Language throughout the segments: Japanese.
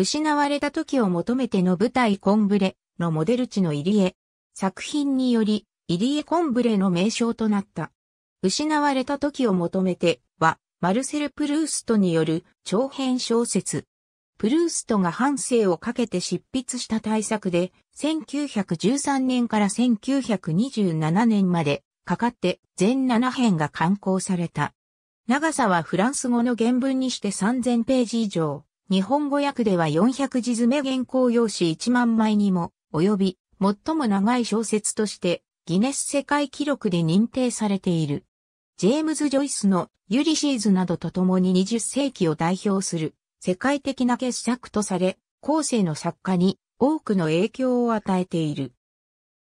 失われた時を求めての舞台コンブレのモデル地の入り江。作品により、入り江コンブレの名称となった。失われた時を求めては、マルセル・プルーストによる長編小説。プルーストが半生をかけて執筆した大作で、1913年から1927年までかかって全7編が刊行された。長さはフランス語の原文にして3000ページ以上。日本語訳では400字詰め原稿用紙1万枚にも及び、最も長い小説としてギネス世界記録で認定されている。ジェームズ・ジョイスのユリシーズなどと共に20世紀を代表する世界的な傑作とされ、後世の作家に多くの影響を与えている。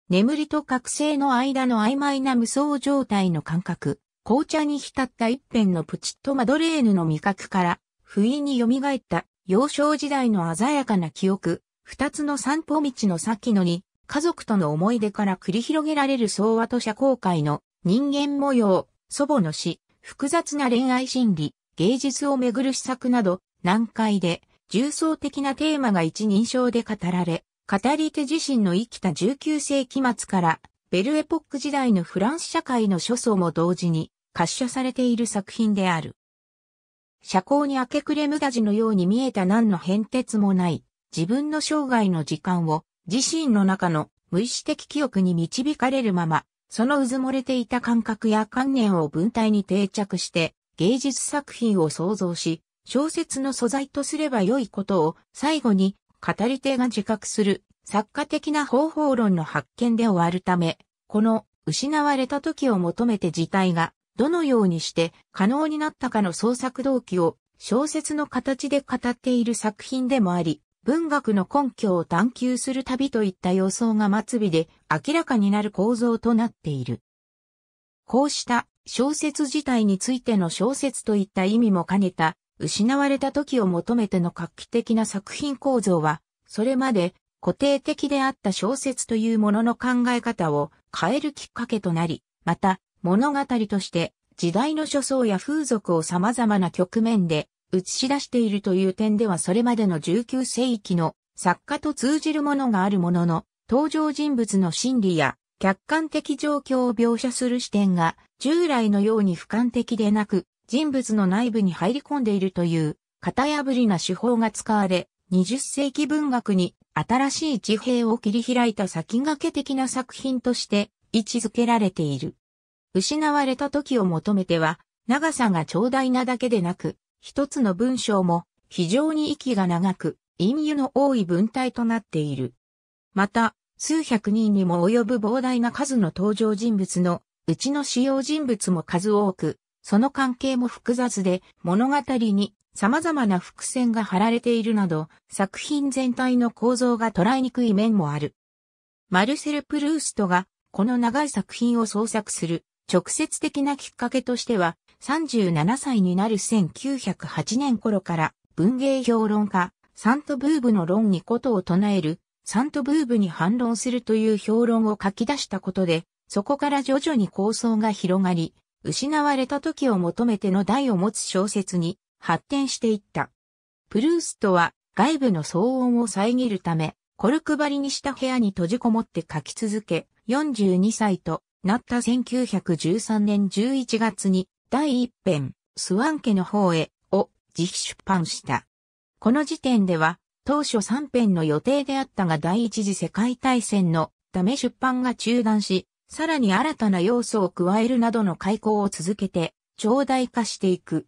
眠りと覚醒の間の曖昧な無双状態の感覚、紅茶に浸った一辺のプチッとマドレーヌの味覚から不意に蘇った幼少時代の鮮やかな記憶、二つの散歩道の先のに、家族との思い出から繰り広げられる総和と社交界の人間模様、祖母の死、複雑な恋愛心理、芸術をめぐる施策など、難解で、重層的なテーマが一人称で語られ、語り手自身の生きた19世紀末から、ベルエポック時代のフランス社会の諸相も同時に、滑車されている作品である。社交に明け暮れ無駄地のように見えた何の変哲もない、自分の生涯の時間を自身の中の無意識的記憶に導かれるまま、その渦漏れていた感覚や観念を文体に定着して芸術作品を創造し、小説の素材とすれば良いことを最後に語り手が自覚する作家的な方法論の発見で終わるため、この失われた時を求めて事態がどのようにして可能になったかの創作動機を小説の形で語っている作品でもあり、文学の根拠を探求する旅といった予想が末尾で明らかになる構造となっている。こうした小説自体についての小説といった意味も兼ねた、失われた時を求めての画期的な作品構造は、それまで固定的であった小説というものの考え方を変えるきっかけとなり、また物語として時代の諸相や風俗を様々な局面で映し出しているという点ではそれまでの19世紀の作家と通じるものがあるものの、登場人物の心理や客観的状況を描写する視点が従来のように俯瞰的でなく、人物の内部に入り込んでいるという型破りな手法が使われ、20世紀文学に新しい地平を切り開いた先駆け的な作品として位置づけられている。失われた時を求めては、長さが長大なだけでなく、一つの文章も非常に息が長く、陰油の多い文体となっている。また、数百人にも及ぶ膨大な数の登場人物のうちの主要人物も数多く、その関係も複雑で物語に様々な伏線が張られているなど、作品全体の構造が捉えにくい面もある。マルセル・プルーストがこの長い作品を創作する直接的なきっかけとしては、37歳になる1908年頃から文芸評論家、サントブーブの論にことを唱える、サントブーブに反論するという評論を書き出したことで、そこから徐々に構想が広がり、失われた時を求めての題を持つ小説に発展していった。プルーストは外部の騒音を遮るため、コルク張りにした部屋に閉じこもって書き続け、42歳となった1913年11月に第一編、スワン家の方へを自費出版した。この時点では当初3編の予定であったが第一次世界大戦のため出版が中断し、さらに新たな要素を加えるなどの開口を続けて、長大化していく。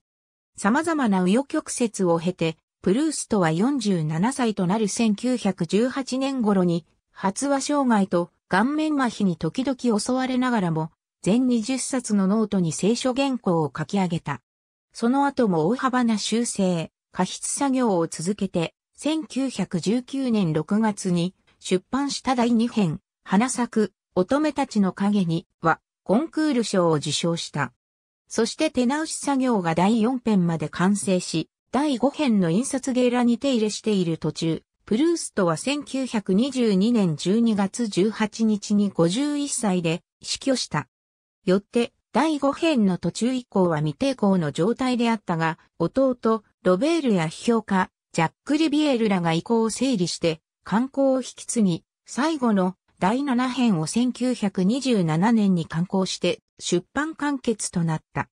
様々な右翼曲折を経て、プルーストは47歳となる1918年頃に、発話障害と顔面麻痺に時々襲われながらも、全20冊のノートに聖書原稿を書き上げた。その後も大幅な修正、過筆作業を続けて、1919年6月に出版した第2編、花咲く、乙女たちの影には、コンクール賞を受賞した。そして手直し作業が第4編まで完成し、第5編の印刷ゲーラに手入れしている途中、プルーストは1922年12月18日に51歳で死去した。よって、第5編の途中以降は未抵抗の状態であったが、弟、ロベールや批評家、ジャック・リビエルらが意向を整理して、観光を引き継ぎ、最後の第7編を1927年に観光して出版完結となった。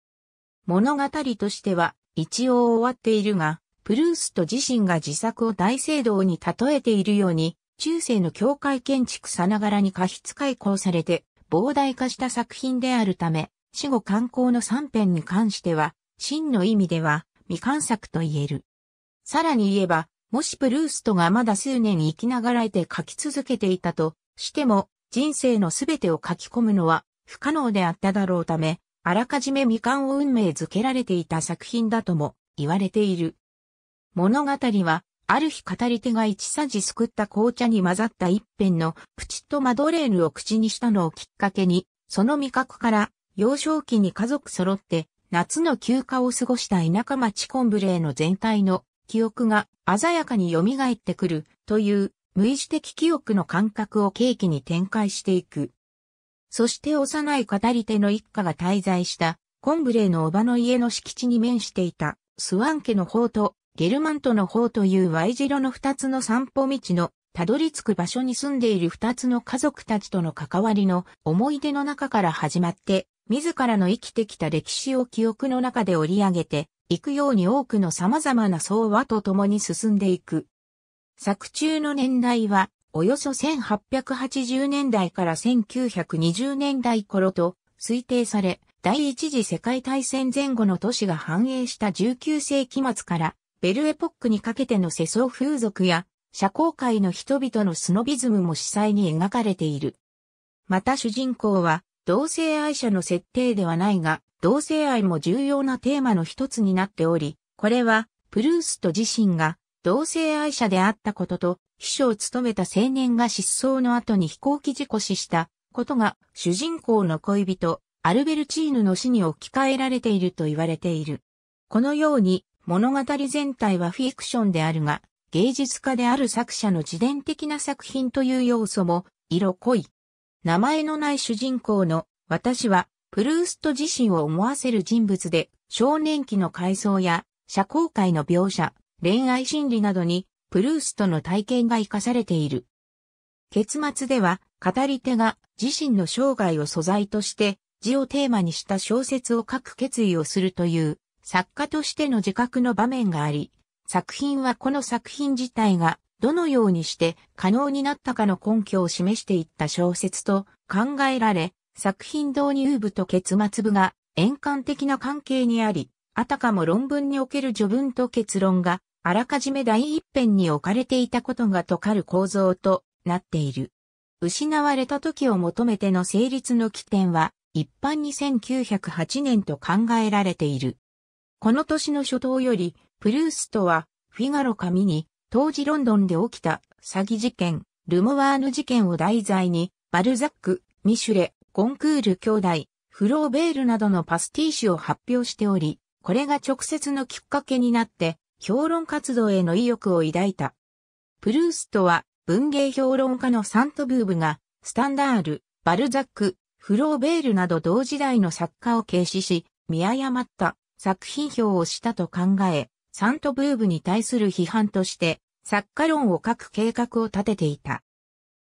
物語としては一応終わっているが、プルースト自身が自作を大聖堂に例えているように、中世の教会建築さながらに過失開講されて、膨大化した作品であるため、死後観光の3編に関しては、真の意味では未完作と言える。さらに言えば、もしプルーストがまだ数年生きながらえて書き続けていたとしても、人生のすべてを書き込むのは不可能であっただろうため、あらかじめ未完を運命づけられていた作品だとも言われている。物語は、ある日語り手が一さじすくった紅茶に混ざった一辺のプチッとマドレーヌを口にしたのをきっかけに、その味覚から、幼少期に家族揃って、夏の休暇を過ごした田舎町コンブレーの全体の記憶が鮮やかに蘇ってくるという無意識的記憶の感覚を契機に展開していく。そして幼い語り手の一家が滞在したコンブレーのおばの家の敷地に面していたスワン家の方とゲルマントの方という Y 字路の二つの散歩道の、たどり着く場所に住んでいる二つの家族たちとの関わりの思い出の中から始まって、自らの生きてきた歴史を記憶の中で織り上げて、行くように多くの様々な相和と共に進んでいく。作中の年代は、およそ1880年代から1920年代頃と推定され、第一次世界大戦前後の都市が繁栄した19世紀末からベルエポックにかけての世相風俗や、社交界の人々のスノビズムも司祭に描かれている。また主人公は、同性愛者の設定ではないが、同性愛も重要なテーマの一つになっており、これは、プルースト自身が同性愛者であったことと、秘書を務めた青年が失踪の後に飛行機事故死したことが、主人公の恋人、アルベルチーヌの死に置き換えられていると言われている。このように、物語全体はフィクションであるが、芸術家である作者の自伝的な作品という要素も色濃い。名前のない主人公の私はプルースト自身を思わせる人物で少年期の回想や社交界の描写、恋愛心理などにプルーストの体験が活かされている。結末では語り手が自身の生涯を素材として字をテーマにした小説を書く決意をするという作家としての自覚の場面があり、作品はこの作品自体がどのようにして可能になったかの根拠を示していった小説と考えられ、作品導入部と結末部が円環的な関係にあり、あたかも論文における序文と結論があらかじめ第一辺に置かれていたことが解かる構造となっている。失われた時を求めての成立の起点は一般に1908年と考えられている。この年の初頭より、プルーストは、フィガロ紙に、当時ロンドンで起きた詐欺事件、ルモワーヌ事件を題材に、バルザック、ミシュレ、ゴンクール兄弟、フローベールなどのパスティーシュを発表しており、これが直接のきっかけになって、評論活動への意欲を抱いた。プルーストは、文芸評論家のサントブーブが、スタンダール、バルザック、フローベールなど同時代の作家を軽視し、見誤った作品評をしたと考え、サントブーブに対する批判として作家論を書く計画を立てていた。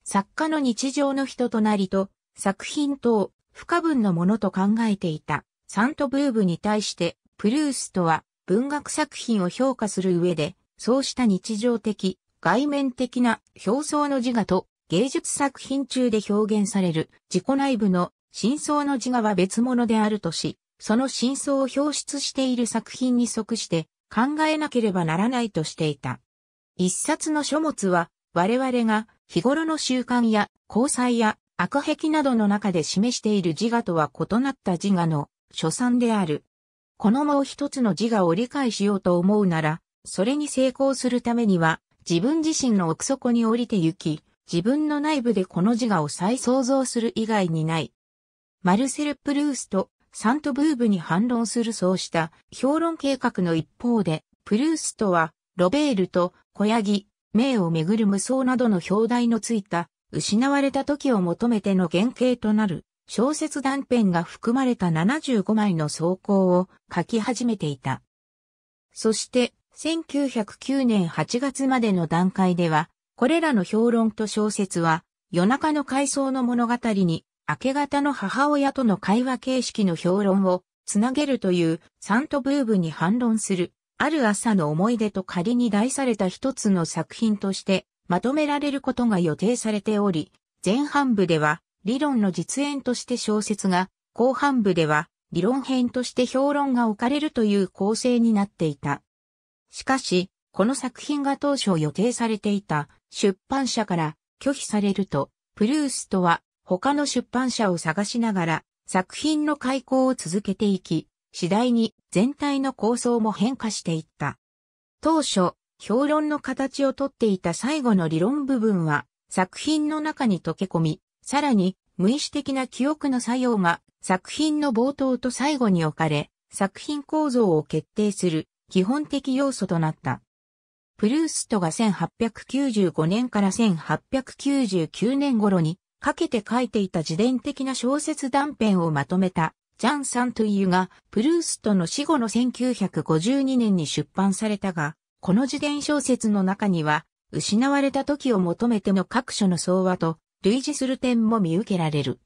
作家の日常の人となりと作品等不可分のものと考えていたサントブーブに対してプルーストは文学作品を評価する上でそうした日常的、外面的な表層の自我と芸術作品中で表現される自己内部の真相の自我は別物であるとし、その真相を表出している作品に即して考えなければならないとしていた。一冊の書物は、我々が日頃の習慣や交際や悪癖などの中で示している自我とは異なった自我の所産である。このもう一つの自我を理解しようと思うなら、それに成功するためには、自分自身の奥底に降りて行き、自分の内部でこの自我を再創造する以外にない。マルセル・プルースト、サントブーブに反論するそうした評論計画の一方で、プルーストは、ロベールと小ヤギ、名をめぐる無双などの表題のついた、失われた時を求めての原型となる、小説断片が含まれた75枚の草稿を書き始めていた。そして、1909年8月までの段階では、これらの評論と小説は、夜中の回想の物語に明け方の母親との会話形式の評論をつなげるというサントブーブに反論する、ある朝の思い出と仮に題された一つの作品としてまとめられることが予定されており、前半部では理論の実演として小説が、後半部では理論編として評論が置かれるという構成になっていた。しかし、この作品が当初予定されていた出版社から拒否されると、プルーストは他の出版社を探しながら作品の開口を続けていき、次第に全体の構想も変化していった。当初、評論の形をとっていた最後の理論部分は作品の中に溶け込み、さらに無意識的な記憶の作用が作品の冒頭と最後に置かれ、作品構造を決定する基本的要素となった。プルーストが1895年から1899年頃にかけて書いていた自伝的な小説断片をまとめた、ジャン・サントゥイユが、プルーストの死後の1952年に出版されたが、この自伝小説の中には、失われた時を求めての各所の相話と、類似する点も見受けられる。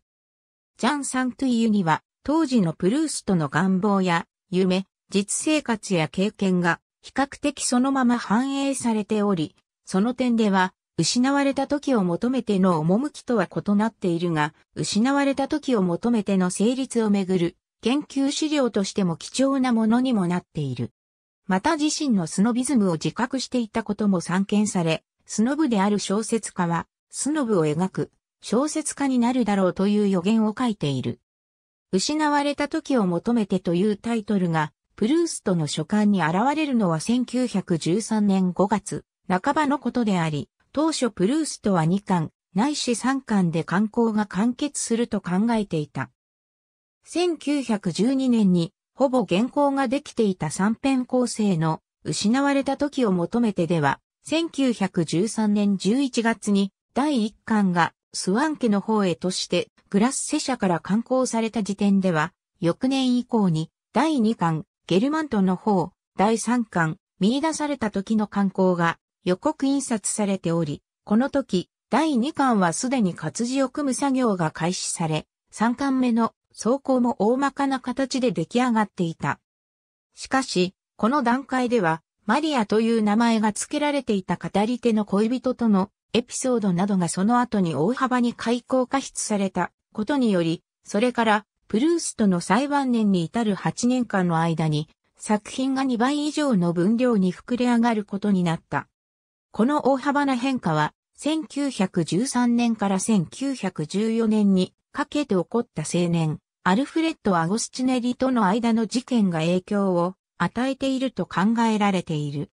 ジャン・サントゥイユには、当時のプルーストの願望や、夢、実生活や経験が、比較的そのまま反映されており、その点では、失われた時を求めての趣とは異なっているが、失われた時を求めての成立をめぐる研究資料としても貴重なものにもなっている。また自身のスノビズムを自覚していたことも散見され、スノブである小説家は、スノブを描く小説家になるだろうという予言を書いている。失われた時を求めてというタイトルが、プルーストの書簡に現れるのは1913年5月半ばのことであり、当初プルーストは2巻、ないし3巻で刊行が完結すると考えていた。1912年にほぼ原稿ができていた3編構成の失われた時を求めてでは、1913年11月に第1巻がスワン家の方へとしてグラッセ社から刊行された時点では、翌年以降に第2巻ゲルマントの方、第3巻見出された時の刊行が予告印刷されており、この時、第2巻はすでに活字を組む作業が開始され、3巻目の走行も大まかな形で出来上がっていた。しかし、この段階では、マリアという名前が付けられていた語り手の恋人とのエピソードなどがその後に大幅に開口加筆されたことにより、それからプルーストの裁判年に至る8年間の間に作品が2倍以上の分量に膨れ上がることになった。この大幅な変化は、1913年から1914年にかけて起こった青年、アルフレッド・アゴスチネリとの間の事件が影響を与えていると考えられている。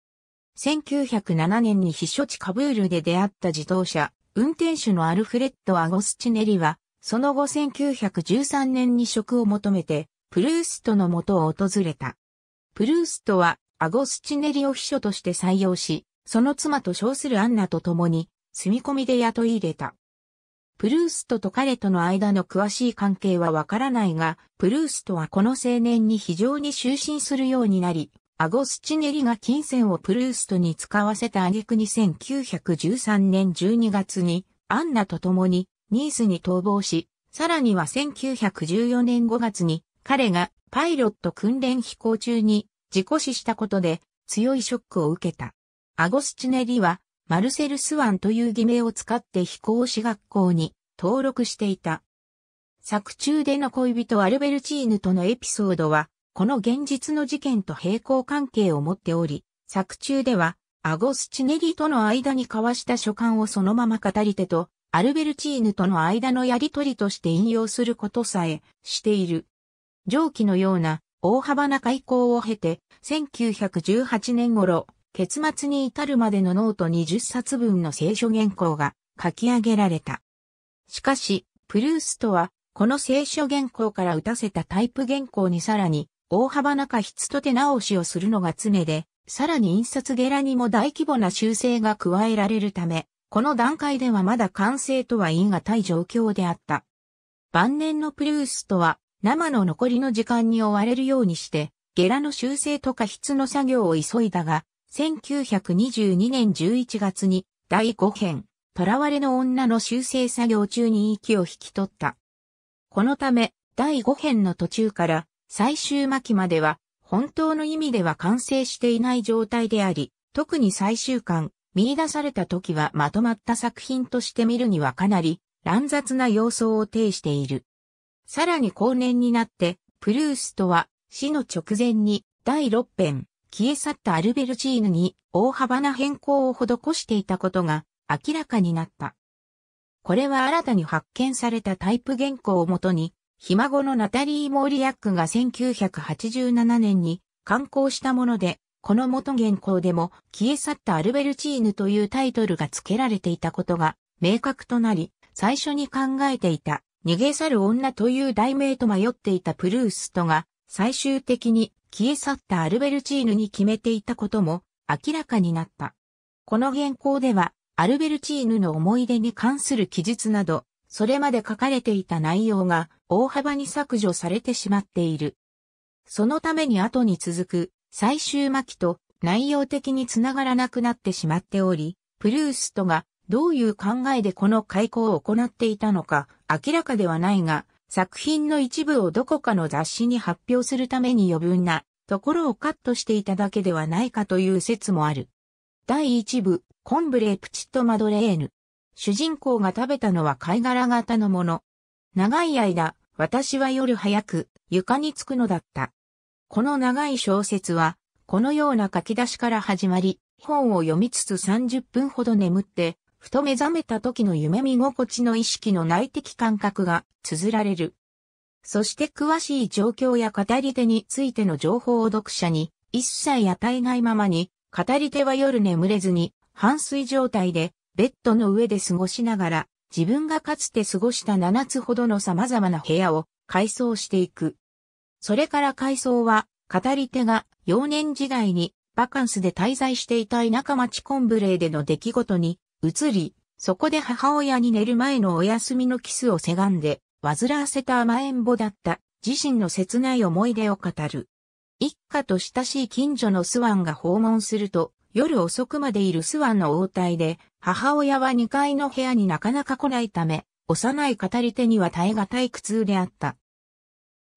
1907年に避暑地カブールで出会った自動車、運転手のアルフレッド・アゴスチネリは、その後1913年に職を求めて、プルーストの元を訪れた。プルーストはアゴスチネリを秘書として採用し、その妻と称するアンナと共に、住み込みで雇い入れた。プルーストと彼との間の詳しい関係はわからないが、プルーストはこの青年に非常に就寝するようになり、アゴスチネリが金銭をプルーストに使わせた挙句に1913年12月に、アンナと共にニースに逃亡し、さらには1914年5月に、彼がパイロット訓練飛行中に事故死したことで強いショックを受けた。アゴスチネリは、マルセル・スワンという偽名を使って飛行士学校に登録していた。作中での恋人アルベルチーヌとのエピソードは、この現実の事件と並行関係を持っており、作中では、アゴスチネリとの間に交わした書簡をそのまま語り手と、アルベルチーヌとの間のやりとりとして引用することさえしている。上記のような大幅な開口を経て、1918年頃、結末に至るまでのノート20冊分の聖書原稿が書き上げられた。しかし、プルーストは、この聖書原稿から打たせたタイプ原稿にさらに、大幅な過筆と手直しをするのが常で、さらに印刷ゲラにも大規模な修正が加えられるため、この段階ではまだ完成とは言い難い状況であった。晩年のプルーストは、生の残りの時間に追われるようにして、ゲラの修正と過筆の作業を急いだが、1922年11月に第5編、囚われの女の修正作業中に息を引き取った。このため、第5編の途中から最終巻までは、本当の意味では完成していない状態であり、特に最終巻、見出された時はまとまった作品として見るにはかなり乱雑な様相を呈している。さらに後年になって、プルーストは死の直前に第6編、消え去ったアルベルチーヌに大幅な変更を施していたことが明らかになった。これは新たに発見されたタイプ原稿をもとに、ひ孫のナタリー・モーリアックが1987年に刊行したもので、この元原稿でも消え去ったアルベルチーヌというタイトルが付けられていたことが明確となり、最初に考えていた逃げ去る女という題名と迷っていたプルーストが最終的に消え去ったアルベルチーヌに決めていたことも明らかになった。この原稿では、アルベルチーヌの思い出に関する記述など、それまで書かれていた内容が大幅に削除されてしまっている。そのために後に続く最終巻と内容的につながらなくなってしまっており、プルーストがどういう考えでこの開口を行っていたのか明らかではないが、作品の一部をどこかの雑誌に発表するために余分なところをカットしていただけではないかという説もある。第一部、コンブレープチットマドレーヌ。主人公が食べたのは貝殻型のもの。長い間、私は夜早く床につくのだった。この長い小説は、このような書き出しから始まり、本を読みつつ30分ほど眠って、ふと目覚めた時の夢見心地の意識の内的感覚が綴られる。そして詳しい状況や語り手についての情報を読者に一切与えないままに、語り手は夜眠れずに、半睡状態で、ベッドの上で過ごしながら、自分がかつて過ごした7つほどの様々な部屋を改装していく。それから改装は、語り手が幼年時代にバカンスで滞在していた田舎町コンブレーでの出来事に移り、そこで母親に寝る前のお休みのキスをせがんで、煩わせた甘えんぼだった自身の切ない思い出を語る。一家と親しい近所のスワンが訪問すると、夜遅くまでいるスワンの応対で、母親は2階の部屋になかなか来ないため、幼い語り手には耐え難い苦痛であった。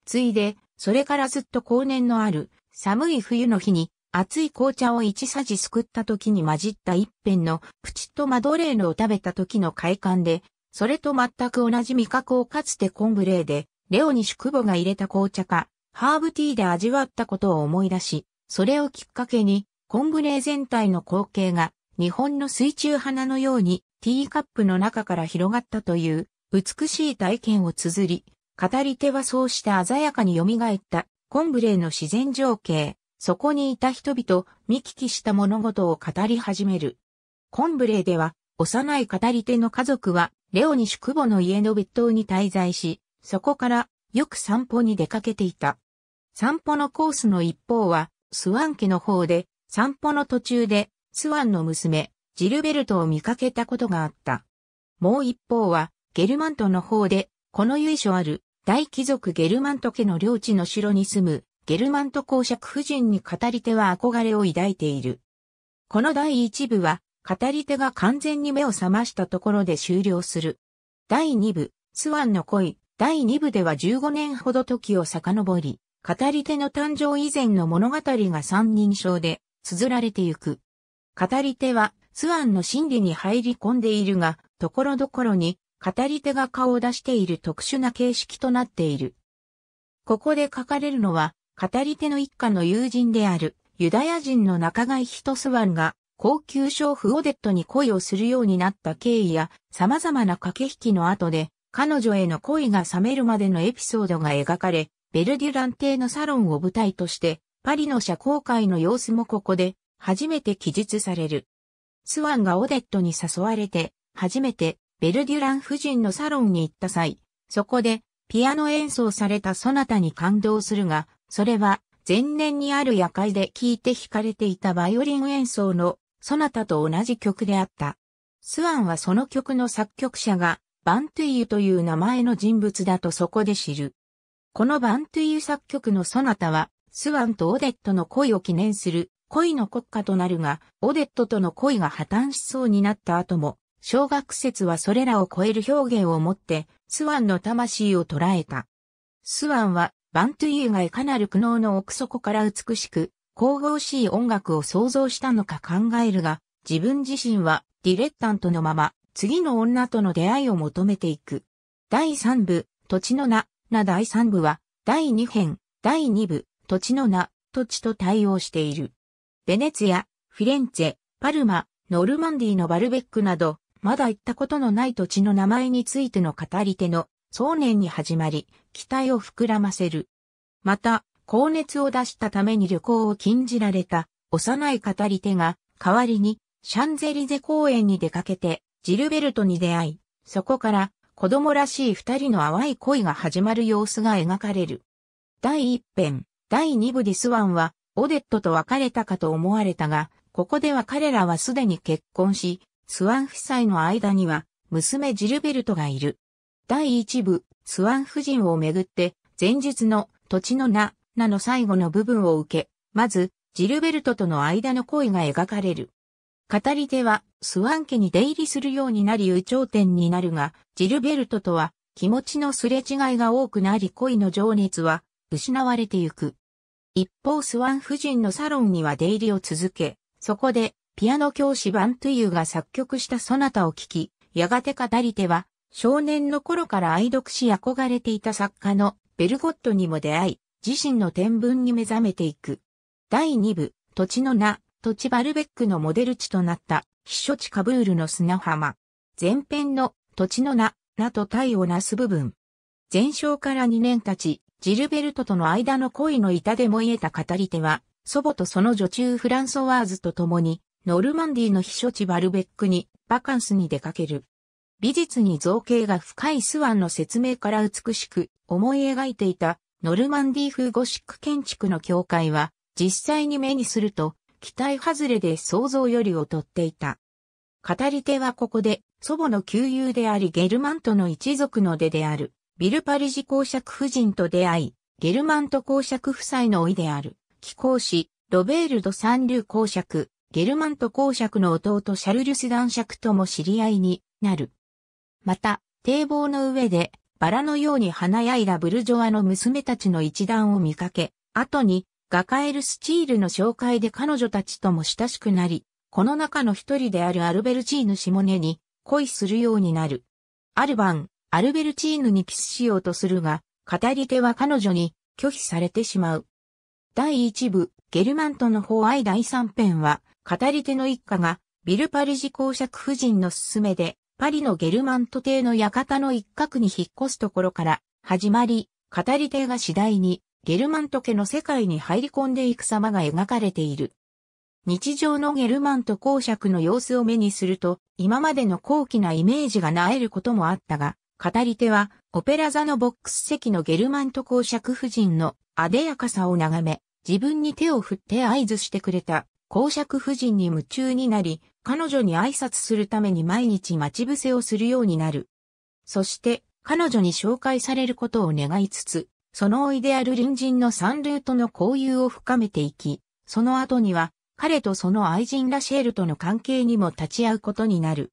ついで、それからずっと後年のある、寒い冬の日に、熱い紅茶を一さじすくった時に混じった一辺のプチッとマドレーヌを食べた時の快感で、それと全く同じ味覚をかつてコンブレーで、レオニシュクボが入れた紅茶か、ハーブティーで味わったことを思い出し、それをきっかけに、コンブレー全体の光景が、日本の水中花のように、ティーカップの中から広がったという、美しい体験を綴り、語り手はそうした鮮やかに蘇った、コンブレーの自然情景、そこにいた人々、見聞きした物事を語り始める。コンブレーでは、幼い語り手の家族は、レオニシュクボの家の別棟に滞在し、そこからよく散歩に出かけていた。散歩のコースの一方は、スワン家の方で、散歩の途中で、スワンの娘、ジルベルトを見かけたことがあった。もう一方は、ゲルマントの方で、この由緒ある、大貴族ゲルマント家の領地の城に住む、ゲルマント公爵夫人に語り手は憧れを抱いている。この第1部は、語り手が完全に目を覚ましたところで終了する。第2部、スワンの恋、第2部では15年ほど時を遡り、語り手の誕生以前の物語が三人称で綴られてゆく。語り手は、スワンの心理に入り込んでいるが、ところどころに、語り手が顔を出している特殊な形式となっている。ここで書かれるのは、語り手の一家の友人であるユダヤ人の仲買人スワンが高級娼婦オデットに恋をするようになった経緯や様々な駆け引きの後で彼女への恋が冷めるまでのエピソードが描かれ、ベルデュラン邸のサロンを舞台としてパリの社交界の様子もここで初めて記述される。スワンがオデットに誘われて初めてベルデュラン夫人のサロンに行った際、そこでピアノ演奏されたソナタに感動するが、それは、前年にある夜会で聴いて惹かれていたバイオリン演奏の、そなたと同じ曲であった。スワンはその曲の作曲者が、バントゥイユという名前の人物だとそこで知る。このバントゥイユ作曲のソナタは、スワンとオデットの恋を記念する恋の国歌となるが、オデットとの恋が破綻しそうになった後も、小学説はそれらを超える表現をもって、スワンの魂を捉えた。スワンはバントゥイがいかなる苦悩の奥底から美しく、神々しい音楽を想像したのか考えるが、自分自身はディレッタントのまま、次の女との出会いを求めていく。第3部、土地の名、な第3部は、第2編、第2部、土地の名、土地と対応している。ベネツィア、フィレンツェ、パルマ、ノルマンディのバルベックなど、まだ行ったことのない土地の名前についての語り手の想年に始まり、期待を膨らませる。また、高熱を出したために旅行を禁じられた幼い語り手が代わりにシャンゼリゼ公園に出かけてジルベルトに出会い、そこから子供らしい二人の淡い恋が始まる様子が描かれる。第一編、第二部ディスワンはオデットと別れたかと思われたが、ここでは彼らはすでに結婚し、スワン夫妻の間には娘ジルベルトがいる。第一部、スワン夫人をめぐって、前述の土地の名、名の最後の部分を受け、まず、ジルベルトとの間の恋が描かれる。語り手は、スワン家に出入りするようになり、有頂天になるが、ジルベルトとは、気持ちのすれ違いが多くなり、恋の情熱は、失われてゆく。一方、スワン夫人のサロンには出入りを続け、そこで、ピアノ教師バントゥユーが作曲したソナタを聴き、やがて語り手は、少年の頃から愛読し憧れていた作家のベルゴットにも出会い、自身の天文に目覚めていく。第2部、土地の名、土地バルベックのモデル地となった、避暑地カブールの砂浜。前編の土地の名、名と体をなす部分。前哨から2年経ち、ジルベルトとの間の恋の板でも言えた語り手は、祖母とその女中フランソワーズと共に、ノルマンディの避暑地バルベックに、バカンスに出かける。美術に造形が深いスワンの説明から美しく思い描いていたノルマンディー風ゴシック建築の教会は実際に目にすると期待外れで想像より劣っていた。語り手はここで祖母の旧友でありゲルマントの一族の出であるビルパリジ公爵夫人と出会い、ゲルマント公爵夫妻のいである貴公子ロベールド三流公爵、ゲルマント公爵の弟シャルルス男爵とも知り合いになる。また、堤防の上で、バラのように華やいだブルジョアの娘たちの一団を見かけ、後に、ガカエル・スチールの紹介で彼女たちとも親しくなり、この中の一人であるアルベルチーヌ・シモネに恋するようになる。ある晩、アルベルチーヌにキスしようとするが、語り手は彼女に拒否されてしまう。第一部、ゲルマントの法愛第三編は、語り手の一家が、ビルパルジ公爵夫人の勧めで、パリのゲルマント邸の館の一角に引っ越すところから始まり、語り手が次第にゲルマント家の世界に入り込んでいく様が描かれている。日常のゲルマント公爵の様子を目にすると、今までの高貴なイメージがなえることもあったが、語り手は、オペラ座のボックス席のゲルマント公爵夫人のあでやかさを眺め、自分に手を振って合図してくれた。公爵夫人に夢中になり、彼女に挨拶するために毎日待ち伏せをするようになる。そして、彼女に紹介されることを願いつつ、そのおいである隣人のサンルーとの交友を深めていき、その後には、彼とその愛人ラシェールとの関係にも立ち会うことになる。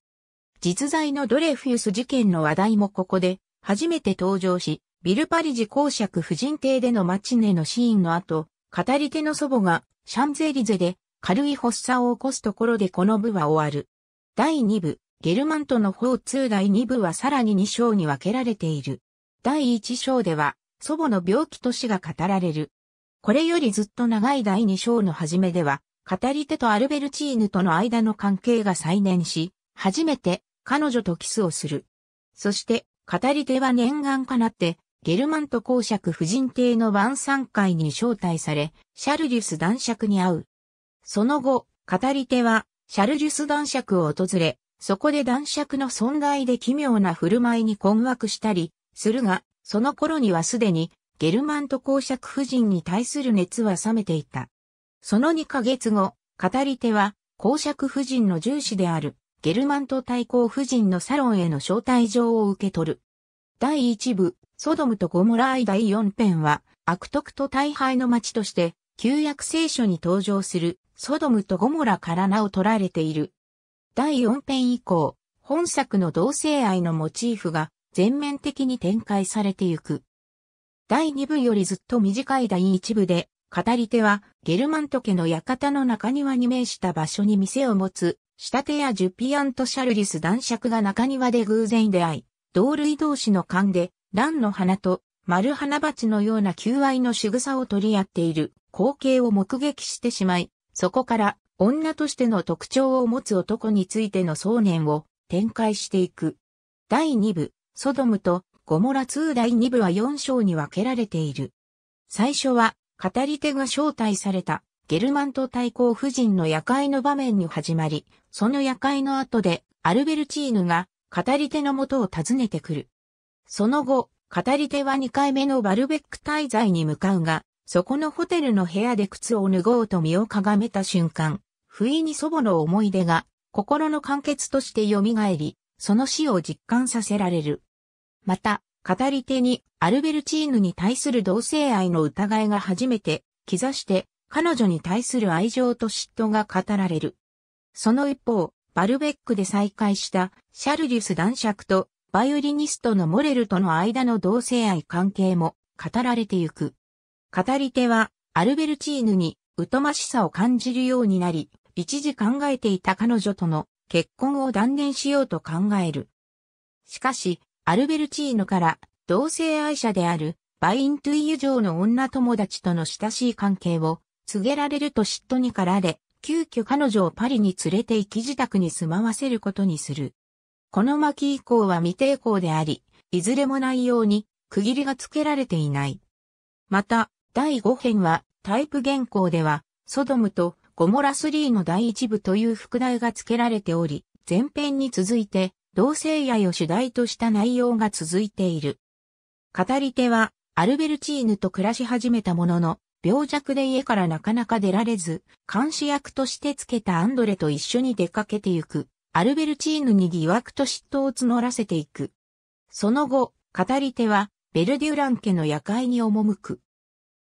実在のドレフュース事件の話題もここで、初めて登場し、ビルパリジ公爵夫人邸でのマチネのシーンの後、語り手の祖母がシャンゼリゼで軽い発作を起こすところでこの部は終わる。第2部、ゲルマントの方2第2部はさらに2章に分けられている。第1章では、祖母の病気と死が語られる。これよりずっと長い第2章の初めでは、語り手とアルベルチーヌとの間の関係が再燃し、初めて彼女とキスをする。そして、語り手は念願かなって、ゲルマント公爵夫人邸の晩餐会に招待され、シャルリュス男爵に会う。その後、語り手は、シャルジュス男爵を訪れ、そこで男爵の存在で奇妙な振る舞いに困惑したり、するが、その頃にはすでに、ゲルマント公爵夫人に対する熱は冷めていた。その2ヶ月後、語り手は、公爵夫人の重視である、ゲルマント大公夫人のサロンへの招待状を受け取る。第1部、ソドムとゴモラーイ第4編は、悪徳と大敗の町として、旧約聖書に登場するソドムとゴモラから名を取られている。第4編以降、本作の同性愛のモチーフが全面的に展開されてゆく。第2部よりずっと短い第1部で、語り手はゲルマント家の館の中庭に面した場所に店を持つ、下手屋ジュピアント・シャルリス男爵が中庭で偶然出会い、同類同士の勘で、蘭の花と丸花鉢のような求愛の仕草を取り合っている光景を目撃してしまい、そこから女としての特徴を持つ男についての想念を展開していく。第2部、ソドムとゴモラ2第2部は4章に分けられている。最初は語り手が招待されたゲルマント大公夫人の夜会の場面に始まり、その夜会の後でアルベルチーヌが語り手の元を訪ねてくる。その後、語り手は2回目のバルベック滞在に向かうが、そこのホテルの部屋で靴を脱ごうと身をかがめた瞬間、不意に祖母の思い出が、心の完結として蘇り、その死を実感させられる。また、語り手にアルベルチーヌに対する同性愛の疑いが初めて、兆して、彼女に対する愛情と嫉妬が語られる。その一方、バルベックで再会したシャルリュス男爵とバイオリニストのモレルとの間の同性愛関係も語られてゆく。語り手は、アルベルチーヌに、疎ましさを感じるようになり、一時考えていた彼女との結婚を断念しようと考える。しかし、アルベルチーヌから同性愛者であるバイントゥイユ城の女友達との親しい関係を告げられると嫉妬に駆られ、急遽彼女をパリに連れて行き自宅に住まわせることにする。この巻以降は未定抗であり、いずれも内容に区切りがつけられていない。また、第5編はタイプ原稿では、ソドムとゴモラ3の第一部という副題が付けられており、前編に続いて、同性愛を主題とした内容が続いている。語り手は、アルベルチーヌと暮らし始めたものの、病弱で家からなかなか出られず、監視役としてつけたアンドレと一緒に出かけてゆく、アルベルチーヌに疑惑と嫉妬を募らせていく。その後、語り手は、ベルデュラン家の夜会に赴く。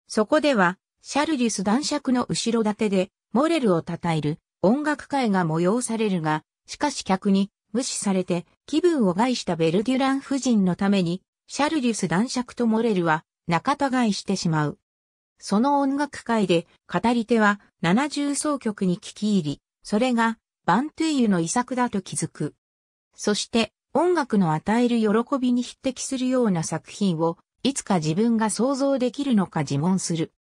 そこでは、シャルリュス男爵の後ろ盾で、モレルを称える音楽会が催されるが、しかし客に無視されて気分を害したベルデュラン夫人のために、シャルリュス男爵とモレルは仲違いしてしまう。その音楽会で語り手は70奏曲に聞き入り、それがバントゥイユの遺作だと気づく。そして音楽の与える喜びに匹敵するような作品をいつか自分が想像できるのか自問する。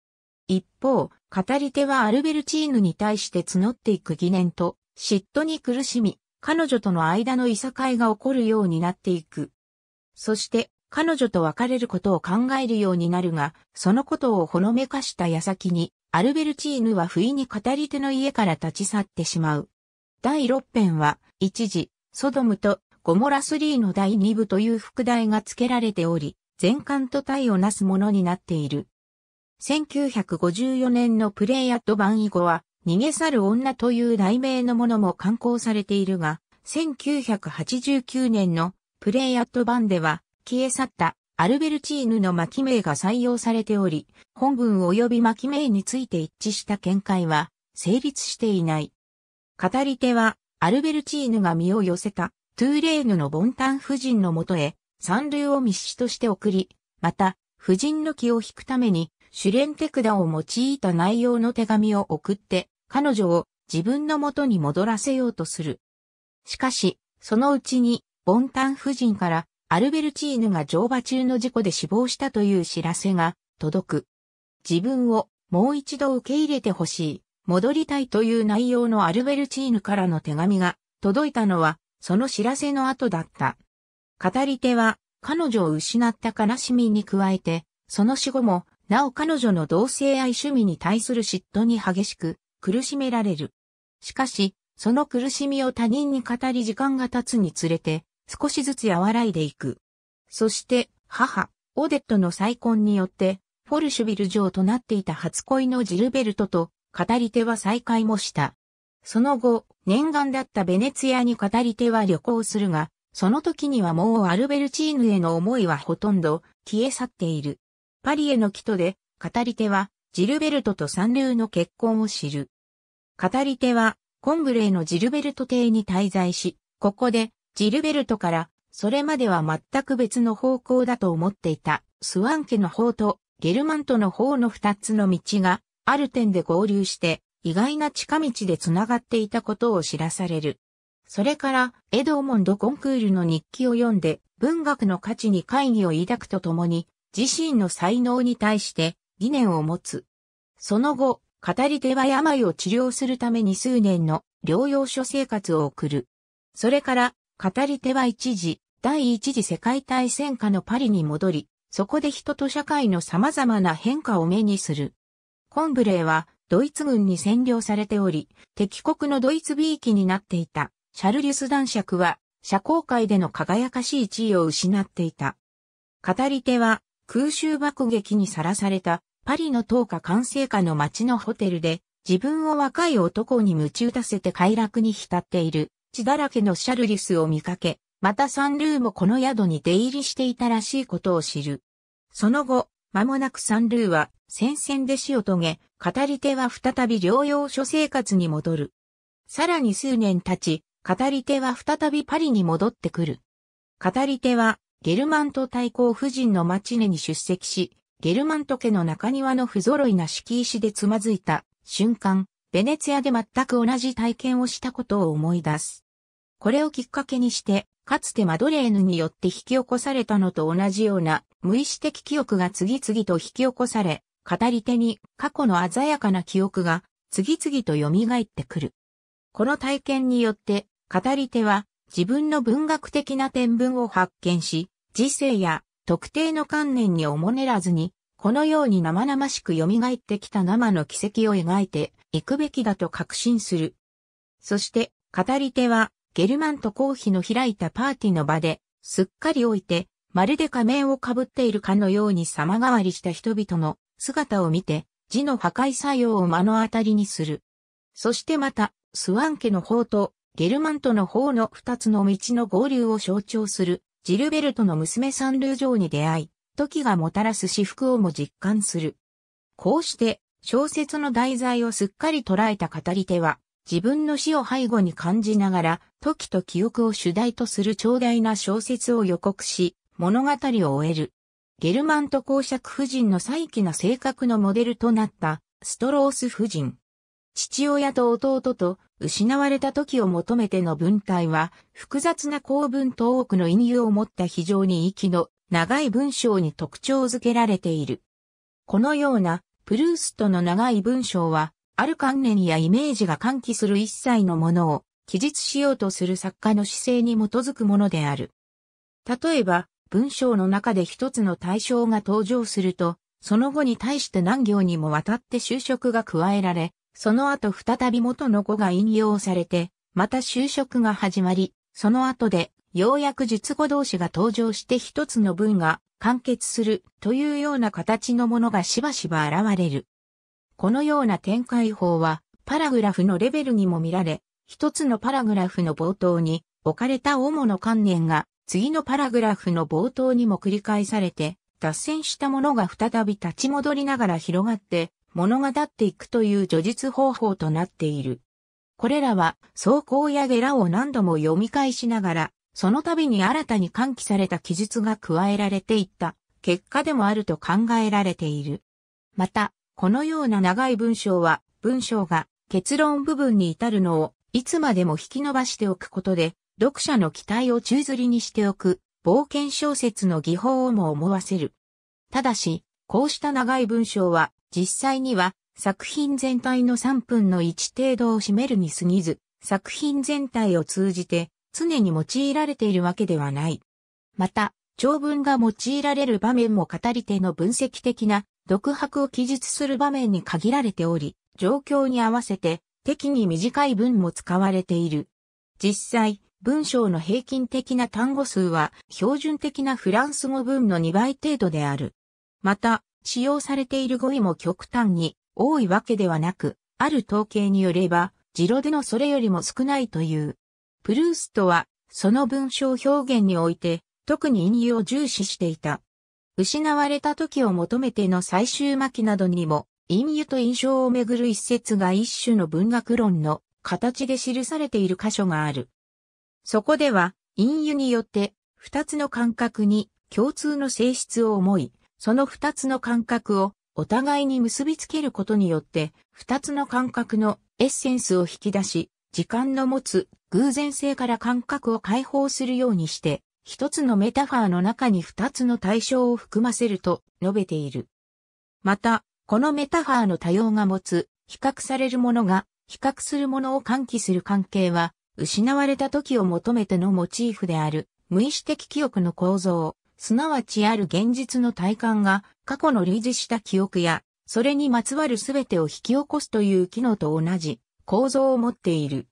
一方、語り手はアルベルチーヌに対して募っていく疑念と、嫉妬に苦しみ、彼女との間のいさかいが起こるようになっていく。そして、彼女と別れることを考えるようになるが、そのことをほのめかした矢先に、アルベルチーヌは不意に語り手の家から立ち去ってしまう。第6編は、一時、ソドムとゴモラ3の第2部という副題が付けられており、全館と体をなすものになっている。1954年のプレイアット版以後は、逃げ去る女という題名のものも刊行されているが、1989年のプレイアット版では、消え去ったアルベルチーヌの巻名が採用されており、本文及び巻名について一致した見解は成立していない。語り手は、アルベルチーヌが身を寄せたトゥーレーヌのボンタン夫人のもとへ三流を密使として送り、また、夫人の気を引くために、主練手札を用いた内容の手紙を送って、彼女を自分の元に戻らせようとする。しかし、そのうちに、ボンタン夫人から、アルベルチーヌが乗馬中の事故で死亡したという知らせが届く。自分をもう一度受け入れてほしい、戻りたいという内容のアルベルチーヌからの手紙が届いたのは、その知らせの後だった。語り手は彼女を失った悲しみに加えて、その死後も、なお彼女の同性愛趣味に対する嫉妬に激しく苦しめられる。しかし、その苦しみを他人に語り時間が経つにつれて、少しずつ和らいでいく。そして、母、オデットの再婚によって、フォルシュビル城となっていた初恋のジルベルトと、語り手は再会もした。その後、念願だったベネツィアに語り手は旅行するが、その時にはもうアルベルチーヌへの思いはほとんど消え去っている。パリへの帰途で、語り手は、ジルベルトと三流の結婚を知る。語り手は、コンブレーのジルベルト邸に滞在し、ここで、ジルベルトから、それまでは全く別の方向だと思っていた、スワン家の方と、ゲルマントの方の二つの道が、ある点で合流して、意外な近道で繋がっていたことを知らされる。それから、エドーモンド・コンクールの日記を読んで、文学の価値に会議を抱くとともに、自身の才能に対して疑念を持つ。その後、語り手は病を治療するために数年の療養所生活を送る。それから、語り手は一時、第一次世界大戦下のパリに戻り、そこで人と社会の様々な変化を目にする。コンブレーは、ドイツ軍に占領されており、敵国のドイツ意気になっていた。シャルリュス男爵は、社交界での輝かしい地位を失っていた。語り手は、空襲爆撃にさらされた、パリの灯火完成下の街のホテルで、自分を若い男に夢中打せて快楽に浸っている、血だらけのシャルリスを見かけ、またサンルーもこの宿に出入りしていたらしいことを知る。その後、間もなくサンルーは戦線で死を遂げ、語り手は再び療養所生活に戻る。さらに数年経ち、語り手は再びパリに戻ってくる。語り手は、ゲルマント対抗夫人のマチネに出席し、ゲルマント家の中庭の不揃いな敷石でつまずいた瞬間、ベネツィアで全く同じ体験をしたことを思い出す。これをきっかけにして、かつてマドレーヌによって引き起こされたのと同じような無意識的記憶が次々と引き起こされ、語り手に過去の鮮やかな記憶が次々と蘇ってくる。この体験によって語り手は自分の文学的な点文を発見し、時世や特定の観念におもねらずに、このように生々しく蘇ってきた生の奇跡を描いていくべきだと確信する。そして、語り手は、ゲルマンと公妃の開いたパーティーの場で、すっかり置いて、まるで仮面をかぶっているかのように様変わりした人々の姿を見て、字の破壊作用を目の当たりにする。そしてまた、スワン家の宝刀、ゲルマントの方の二つの道の合流を象徴する、ジルベルトの娘サンルージョーに出会い、時がもたらす私服をも実感する。こうして、小説の題材をすっかり捉えた語り手は、自分の死を背後に感じながら、時と記憶を主題とする長大な小説を予告し、物語を終える。ゲルマント公爵夫人の再起な性格のモデルとなった、ストロース夫人。父親と弟と失われた時を求めての文体は複雑な構文と多くの隠喩を持った非常に息の長い文章に特徴づけられている。このようなプルーストの長い文章はある観念やイメージが喚起する一切のものを記述しようとする作家の姿勢に基づくものである。例えば、文章の中で一つの対象が登場すると、その後に対して何行にもわたって就職が加えられ、その後再び元の語が引用されて、また就職が始まり、その後で、ようやく述語同士が登場して一つの文が完結するというような形のものがしばしば現れる。このような展開法は、パラグラフのレベルにも見られ、一つのパラグラフの冒頭に置かれた主の観念が、次のパラグラフの冒頭にも繰り返されて、脱線したものが再び立ち戻りながら広がって、物語っていくという叙述方法となっている。これらは、草稿やゲラを何度も読み返しながら、その度に新たに喚起された記述が加えられていった結果でもあると考えられている。また、このような長い文章は、文章が結論部分に至るのをいつまでも引き伸ばしておくことで、読者の期待を宙吊りにしておく、冒険小説の技法をも思わせる。ただし、こうした長い文章は、実際には作品全体の3分の1程度を占めるに過ぎず、作品全体を通じて常に用いられているわけではない。また、長文が用いられる場面も語り手の分析的な独白を記述する場面に限られており、状況に合わせて適に短い文も使われている。実際、文章の平均的な単語数は標準的なフランス語文の2倍程度である。また、使用されている語彙も極端に多いわけではなく、ある統計によれば、ジロでのそれよりも少ないという。プルーストは、その文章表現において、特に引用を重視していた。失われた時を求めての最終巻などにも、隠喩と印象をめぐる一節が一種の文学論の形で記されている箇所がある。そこでは、隠喩によって、二つの感覚に共通の性質を思い、その二つの感覚をお互いに結びつけることによって、二つの感覚のエッセンスを引き出し、時間の持つ偶然性から感覚を解放するようにして、一つのメタファーの中に二つの対象を含ませると述べている。また、このメタファーの多様が持つ、比較されるものが、比較するものを喚起する関係は、失われた時を求めてのモチーフである、無意識的記憶の構造、すなわちある現実の体感が過去の類似した記憶や、それにまつわるすべてを引き起こすという機能と同じ構造を持っている。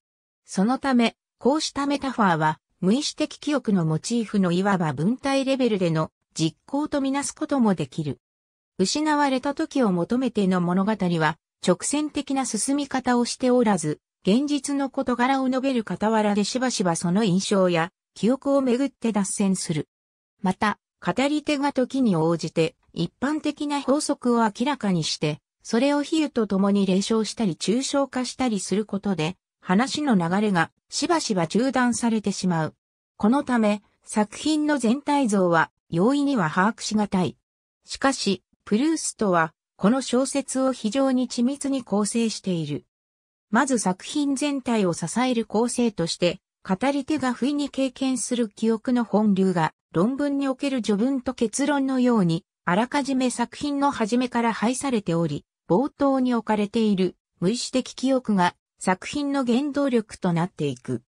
そのため、こうしたメタファーは、無意識的記憶のモチーフのいわば文体レベルでの実行とみなすこともできる。失われた時を求めての物語は、直線的な進み方をしておらず、現実の事柄を述べる傍らでしばしばその印象や記憶をめぐって脱線する。また、語り手が時に応じて一般的な法則を明らかにして、それを比喩と共に冷笑したり抽象化したりすることで、話の流れがしばしば中断されてしまう。このため、作品の全体像は容易には把握しがたい。しかし、プルーストは、この小説を非常に緻密に構成している。まず作品全体を支える構成として、語り手が不意に経験する記憶の本流が論文における序文と結論のように、あらかじめ作品の始めから配されており、冒頭に置かれている無意識的記憶が作品の原動力となっていく。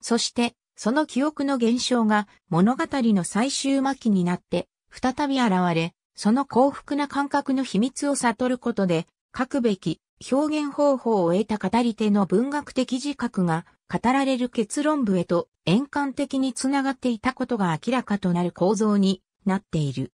そして、その記憶の現象が物語の最終巻になって再び現れ、その幸福な感覚の秘密を悟ることで、書くべき表現方法を得た語り手の文学的自覚が語られる結論部へと円環的につながっていたことが明らかとなる構造になっている。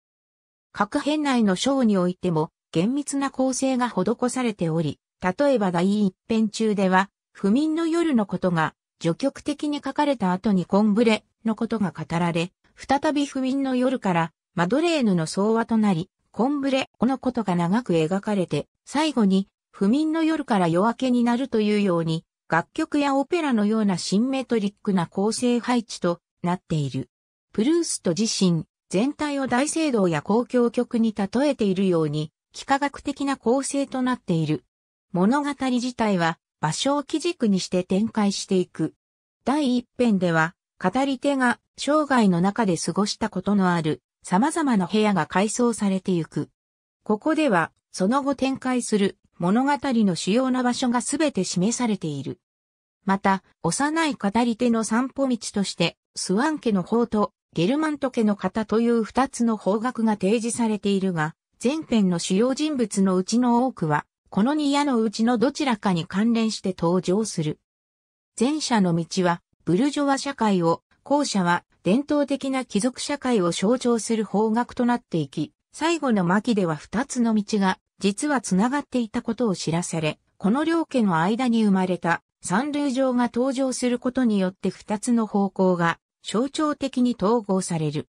各変内の章においても厳密な構成が施されており、例えば第一編中では、不眠の夜のことが、序曲的に書かれた後にコンブレのことが語られ、再び不眠の夜からマドレーヌの相話となり、コンブレのことが長く描かれて、最後に不眠の夜から夜明けになるというように、楽曲やオペラのようなシンメトリックな構成配置となっている。プルースト自身、全体を大聖堂や公共曲に例えているように、幾何学的な構成となっている。物語自体は場所を基軸にして展開していく。第一編では、語り手が生涯の中で過ごしたことのある様々な部屋が改装されていく。ここでは、その後展開する物語の主要な場所がすべて示されている。また、幼い語り手の散歩道として、スワン家の方とゲルマント家の方という二つの方角が提示されているが、前編の主要人物のうちの多くは、この2矢のうちのどちらかに関連して登場する。前者の道は、ブルジョワ社会を、後者は伝統的な貴族社会を象徴する方角となっていき、最後の巻では二つの道が実は繋がっていたことを知らされ、この両家の間に生まれた三流城が登場することによって二つの方向が象徴的に統合される。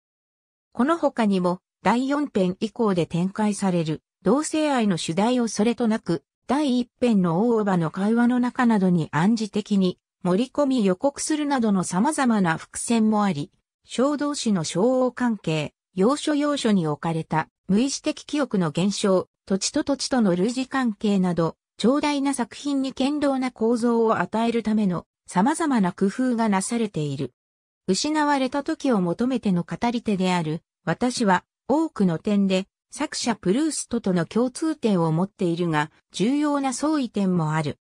この他にも第4編以降で展開される同性愛の主題をそれとなく第1編の大叔の会話の中などに暗示的に盛り込み予告するなどの様々な伏線もあり、小同士の小王関係、要所要所に置かれた無意識的記憶の減少、土地と土地との類似関係など、長大な作品に堅牢な構造を与えるための様々な工夫がなされている。失われた時を求めての語り手である、私は多くの点で作者プルーストとの共通点を持っているが、重要な相違点もある。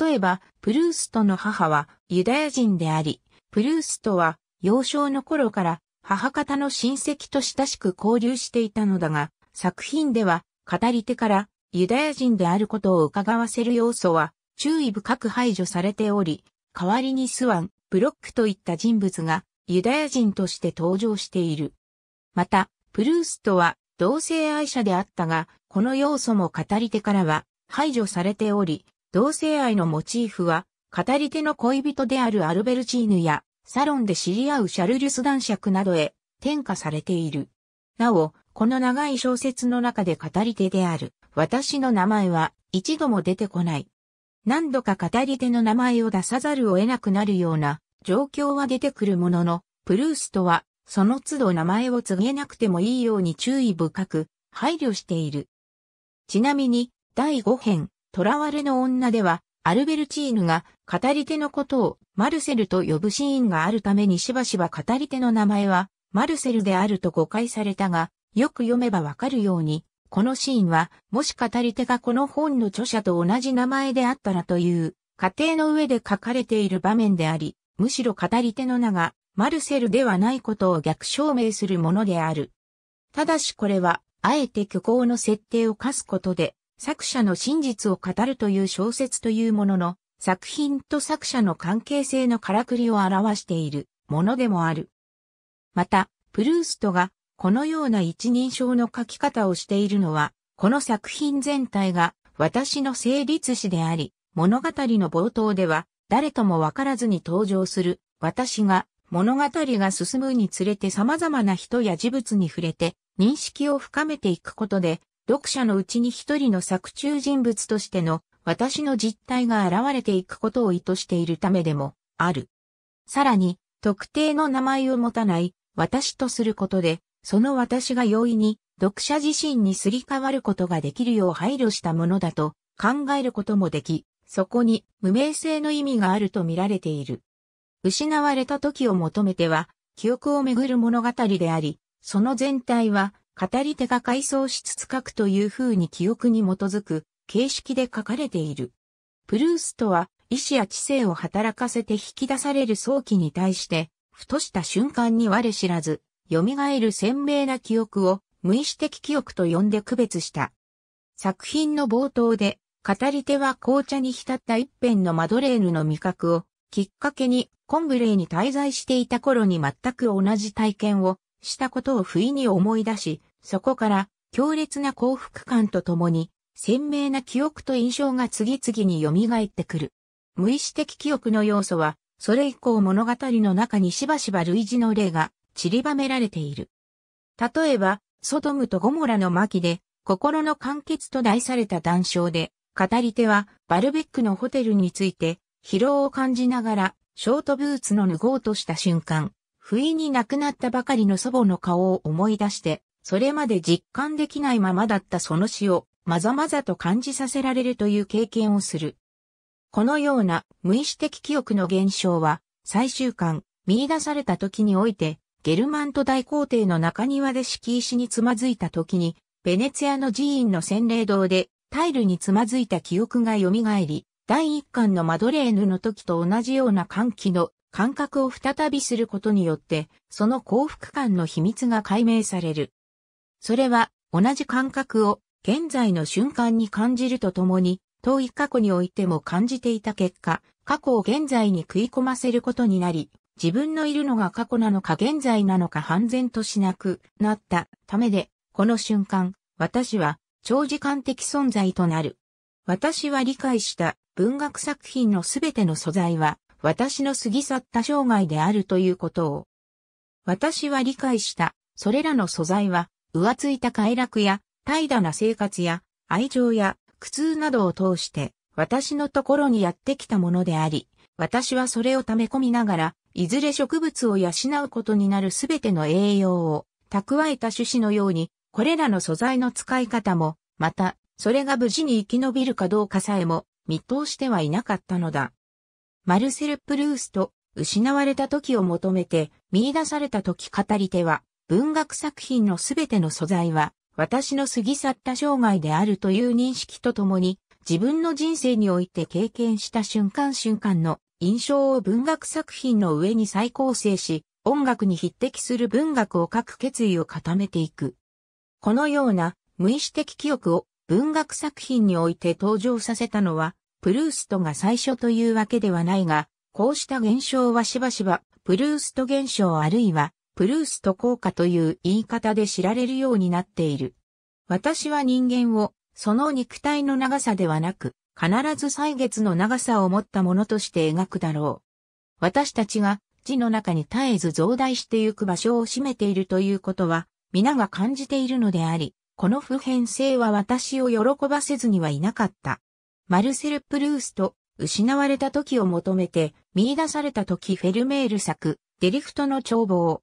例えば、プルーストの母はユダヤ人であり、プルーストは幼少の頃から母方の親戚と親しく交流していたのだが、作品では語り手からユダヤ人であることを伺わせる要素は注意深く排除されており、代わりにスワン、ブロックといった人物がユダヤ人として登場している。また、プルースとは同性愛者であったが、この要素も語り手からは排除されており、同性愛のモチーフは語り手の恋人であるアルベルチーヌやサロンで知り合うシャルルス男爵などへ転嫁されている。なお、この長い小説の中で語り手である私の名前は一度も出てこない。何度か語り手の名前を出さざるを得なくなるような状況は出てくるものの、プルーストはその都度名前を告げなくてもいいように注意深く配慮している。ちなみに第5編、囚われの女ではアルベルチーヌが語り手のことをマルセルと呼ぶシーンがあるためにしばしば語り手の名前はマルセルであると誤解されたが、よく読めばわかるように、このシーンは、もし語り手がこの本の著者と同じ名前であったらという、過程の上で書かれている場面であり、むしろ語り手の名が、マルセルではないことを逆証明するものである。ただしこれは、あえて虚構の設定を課すことで、作者の真実を語るという小説というものの、作品と作者の関係性のからくりを表しているものでもある。また、プルーストがこのような一人称の書き方をしているのは、この作品全体が私の成立史であり、物語の冒頭では誰ともわからずに登場する私が物語が進むにつれて様々な人や事物に触れて認識を深めていくことで、読者のうちに一人の作中人物としての私の実態が現れていくことを意図しているためでも、ある。さらに、特定の名前を持たない、私とすることで、その私が容易に、読者自身にすり替わることができるよう配慮したものだと考えることもでき、そこに無名性の意味があると見られている。失われた時を求めては、記憶をめぐる物語であり、その全体は、語り手が回想しつつ書くという風に記憶に基づく形式で書かれている。プルーストは意志や知性を働かせて引き出される早期に対して、ふとした瞬間に我知らず、蘇る鮮明な記憶を無意識的記憶と呼んで区別した。作品の冒頭で、語り手は紅茶に浸った一辺のマドレーヌの味覚を、きっかけにコンブレーに滞在していた頃に全く同じ体験をしたことを不意に思い出し、そこから強烈な幸福感とともに鮮明な記憶と印象が次々に蘇ってくる。無意識的記憶の要素は、それ以降物語の中にしばしば類似の例が散りばめられている。例えば、ソドムとゴモラの巻で、心の完結と題された談笑で、語り手はバルベックのホテルについて、疲労を感じながら、ショートブーツの脱ごうとした瞬間、不意に亡くなったばかりの祖母の顔を思い出して、それまで実感できないままだったその死をまざまざと感じさせられるという経験をする。このような無意識的記憶の現象は、最終巻、見出された時において、ゲルマント大皇帝の中庭で敷石につまずいた時に、ベネツィアの寺院の洗礼堂でタイルにつまずいた記憶が蘇り、第一巻のマドレーヌの時と同じような歓喜の感覚を再びすることによって、その幸福感の秘密が解明される。それは、同じ感覚を現在の瞬間に感じるとともに、遠い過去においても感じていた結果、過去を現在に食い込ませることになり、自分のいるのが過去なのか現在なのか半然としなくなったためで、この瞬間、私は長時間的存在となる。私は理解した文学作品のすべての素材は、私の過ぎ去った生涯であるということを。私は理解した、それらの素材は、浮ついた快楽や怠惰な生活や愛情や苦痛などを通して私のところにやってきたものであり、私はそれを溜め込みながら、いずれ植物を養うことになるすべての栄養を蓄えた種子のように、これらの素材の使い方も、また、それが無事に生き延びるかどうかさえも見通してはいなかったのだ。マルセル・プルースト、失われた時を求めて見出された時語り手は、文学作品のすべての素材は、私の過ぎ去った生涯であるという認識とともに、自分の人生において経験した瞬間瞬間の印象を文学作品の上に再構成し、音楽に匹敵する文学を書く決意を固めていく。このような無意識的記憶を文学作品において登場させたのは、プルーストが最初というわけではないが、こうした現象はしばしば、プルースト現象あるいは、プルースト効果という言い方で知られるようになっている。私は人間を、その肉体の長さではなく、必ず歳月の長さを持ったものとして描くだろう。私たちが地の中に絶えず増大してゆく場所を占めているということは、皆が感じているのであり、この普遍性は私を喜ばせずにはいなかった。マルセル・プルースト、失われた時を求めて、見出された時フェルメール作、デリフトの眺望。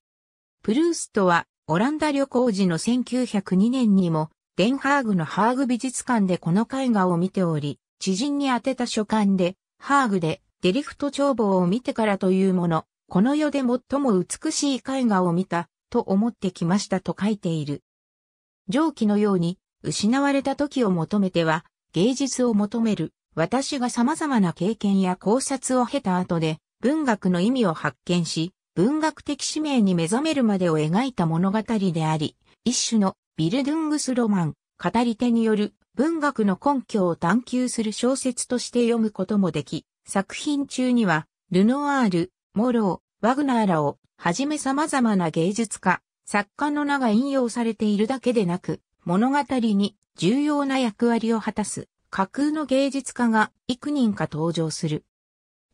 プルーストはオランダ旅行時の1902年にもデンハーグのハーグ美術館でこの絵画を見ており、知人に宛てた書簡でハーグでデリフト眺望を見てからというもの、この世で最も美しい絵画を見たと思ってきましたと書いている。上記のように失われた時を求めては芸術を求める私が様々な経験や考察を経た後で文学の意味を発見し、文学的使命に目覚めるまでを描いた物語であり、一種のビルドゥングスロマン、語り手による文学の根拠を探求する小説として読むこともでき、作品中には、ルノワール、モロー、ワグナーらをはじめ様々な芸術家、作家の名が引用されているだけでなく、物語に重要な役割を果たす架空の芸術家が幾人か登場する。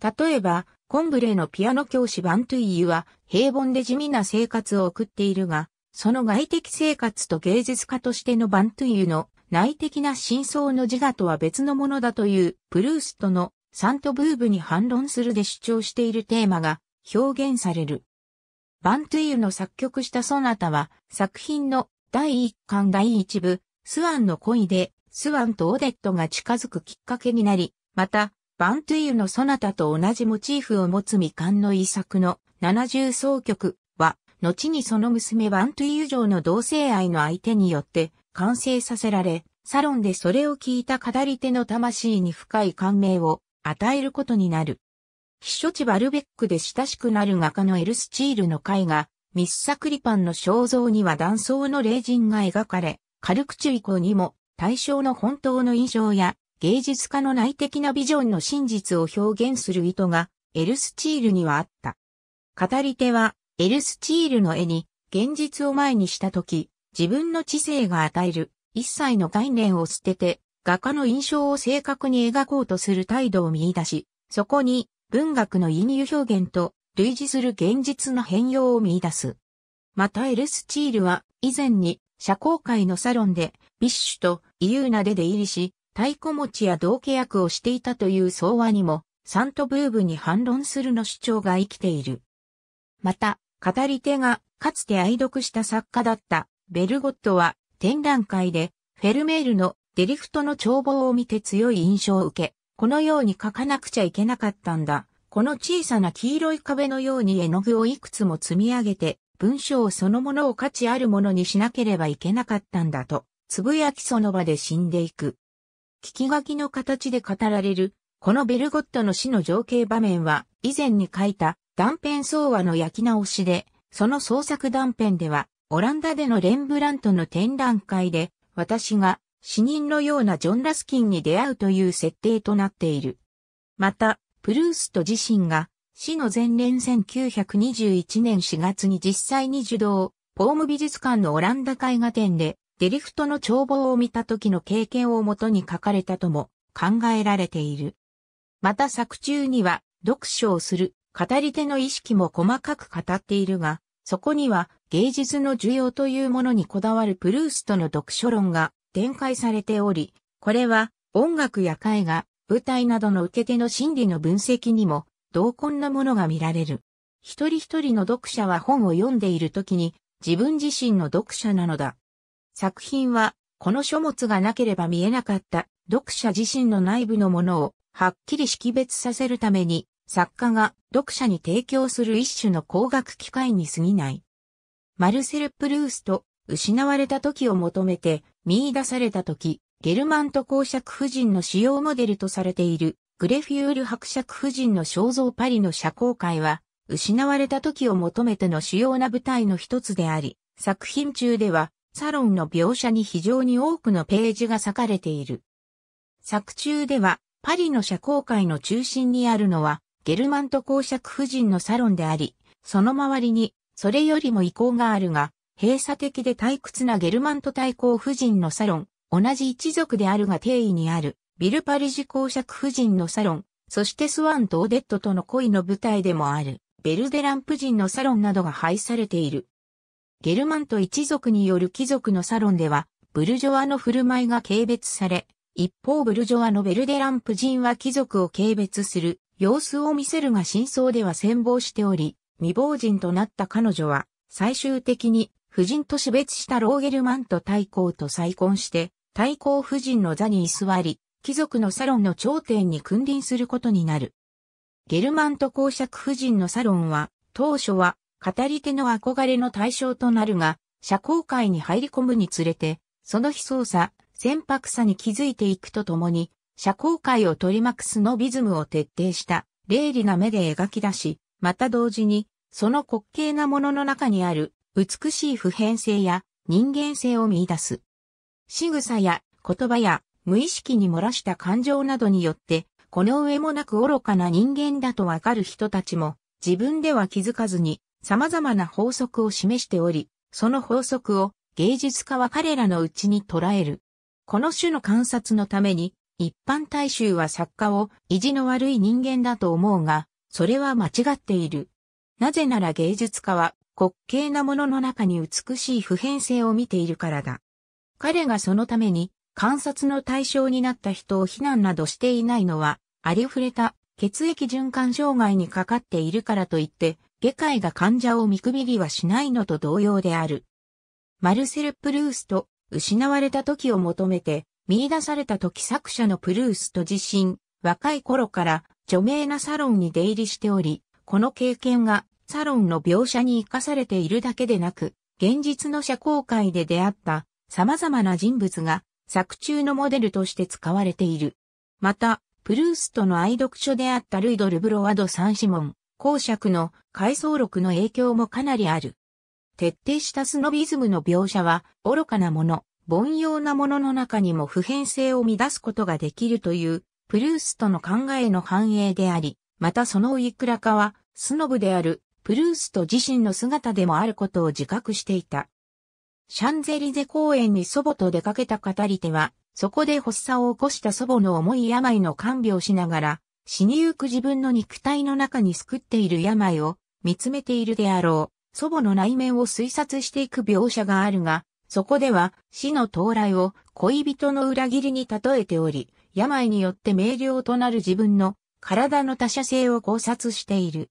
例えば、コンブレのピアノ教師バントゥイユは平凡で地味な生活を送っているが、その外的生活と芸術家としてのバントゥイユの内的な真相の自我とは別のものだというプルーストのサントブーブに反論するで主張しているテーマが表現される。バントゥイユの作曲したソナタは作品の第1巻第1部、スワンの恋でスワンとオデットが近づくきっかけになり、またバントゥイユのソナタと同じモチーフを持つ未完の遺作の70奏曲は、後にその娘バントゥイユ城の同性愛の相手によって完成させられ、サロンでそれを聞いた語り手の魂に深い感銘を与えることになる。避暑地バルベックで親しくなる画家のエルスチールの絵画、ミッサクリパンの肖像には断層の霊人が描かれ、カルクチュ以降にも対象の本当の印象や芸術家の内的なビジョンの真実を表現する意図がエル・スチールにはあった。語り手はエル・スチールの絵に現実を前にしたとき、自分の知性が与える一切の概念を捨てて、画家の印象を正確に描こうとする態度を見出し、そこに文学の移入表現と類似する現実の変容を見出す。またエル・スチールは以前に社交界のサロンでビッシュとイユーナで出入りし、太鼓持ちや同契約をしていたという相和にも、サントブーブに反論するの主張が生きている。また、語り手が、かつて愛読した作家だったベルゴットは、展覧会で、フェルメールのデリフトの眺望を見て強い印象を受け、このように書かなくちゃいけなかったんだ。この小さな黄色い壁のように絵の具をいくつも積み上げて、文章そのものを価値あるものにしなければいけなかったんだと、つぶやきその場で死んでいく。聞き書きの形で語られる、このベルゴットの死の情景場面は、以前に書いた断片相話の焼き直しで、その創作断片では、オランダでのレンブラントの展覧会で、私が死人のようなジョン・ラスキンに出会うという設定となっている。また、プルースト自身が死の前年1921年4月に実際に受動、ポーム美術館のオランダ絵画展でデリフトの眺望を見た時の経験をもとに書かれたとも考えられている。また作中には読書をする語り手の意識も細かく語っているが、そこには芸術の需要というものにこだわるプルーストの読書論が展開されており、これは音楽や絵画、舞台などの受け手の心理の分析にも同梱なものが見られる。一人一人の読者は本を読んでいる時に自分自身の読者なのだ。作品は、この書物がなければ見えなかった読者自身の内部のものをはっきり識別させるために、作家が読者に提供する一種の工学機会に過ぎない。マルセル・プルースと失われた時を求めて見出された時、ゲルマント公爵夫人の使用モデルとされているグレフィュール伯爵夫人の肖像パリの社交界は、失われた時を求めての主要な舞台の一つであり、作品中ではサロンの描写に非常に多くのページが割かれている。作中では、パリの社交界の中心にあるのは、ゲルマント公爵夫人のサロンであり、その周りに、それよりも意向があるが、閉鎖的で退屈なゲルマント対抗夫人のサロン、同じ一族であるが定位にある、ビルパリジ公爵夫人のサロン、そしてスワンとオデットとの恋の舞台でもある、ベルデラン夫人のサロンなどが配されている。ゲルマント一族による貴族のサロンでは、ブルジョワの振る舞いが軽蔑され、一方ブルジョワのベルデランプ人は貴族を軽蔑する様子を見せるが真相では戦望しており、未亡人となった彼女は、最終的に、夫人と死別したローゲルマント太后と再婚して、太后夫人の座に居座り、貴族のサロンの頂点に君臨することになる。ゲルマント公爵夫人のサロンは、当初は語り手の憧れの対象となるが、社交界に入り込むにつれて、その悲壮さ、船舶さに気づいていくとともに、社交界を取り巻くスノビズムを徹底した霊理な目で描き出し、また同時に、その滑稽なものの中にある美しい普遍性や人間性を見出す。仕草や言葉や無意識に漏らした感情などによって、この上もなく愚かな人間だとわかる人たちも、自分では気づかずに様々な法則を示しており、その法則を芸術家は彼らのうちに捉える。この種の観察のために、一般大衆は作家を意地の悪い人間だと思うが、それは間違っている。なぜなら芸術家は滑稽なものの中に美しい普遍性を見ているからだ。彼がそのために観察の対象になった人を非難などしていないのは、ありふれた血液循環障害にかかっているからといって、外医が患者を見くびりはしないのと同様である。マルセル・プルースト、失われた時を求めて、見出された時作者のプルースト自身、若い頃から著名なサロンに出入りしており、この経験がサロンの描写に活かされているだけでなく、現実の社交界で出会った様々な人物が作中のモデルとして使われている。また、プルーストの愛読書であったルイド・ルブロワド・サンシモン、公爵の回想録の影響もかなりある。徹底したスノビズムの描写は、愚かなもの、凡庸なものの中にも普遍性を乱すことができるという、プルーストの考えの反映であり、またそのいくらかは、スノブである、プルースト自身の姿でもあることを自覚していた。シャンゼリゼ公園に祖母と出かけた語り手は、そこで発作を起こした祖母の重い病の看病しながら、死にゆく自分の肉体の中に救っている病を見つめているであろう、祖母の内面を推察していく描写があるが、そこでは死の到来を恋人の裏切りに例えており、病によって明瞭となる自分の体の他者性を考察している。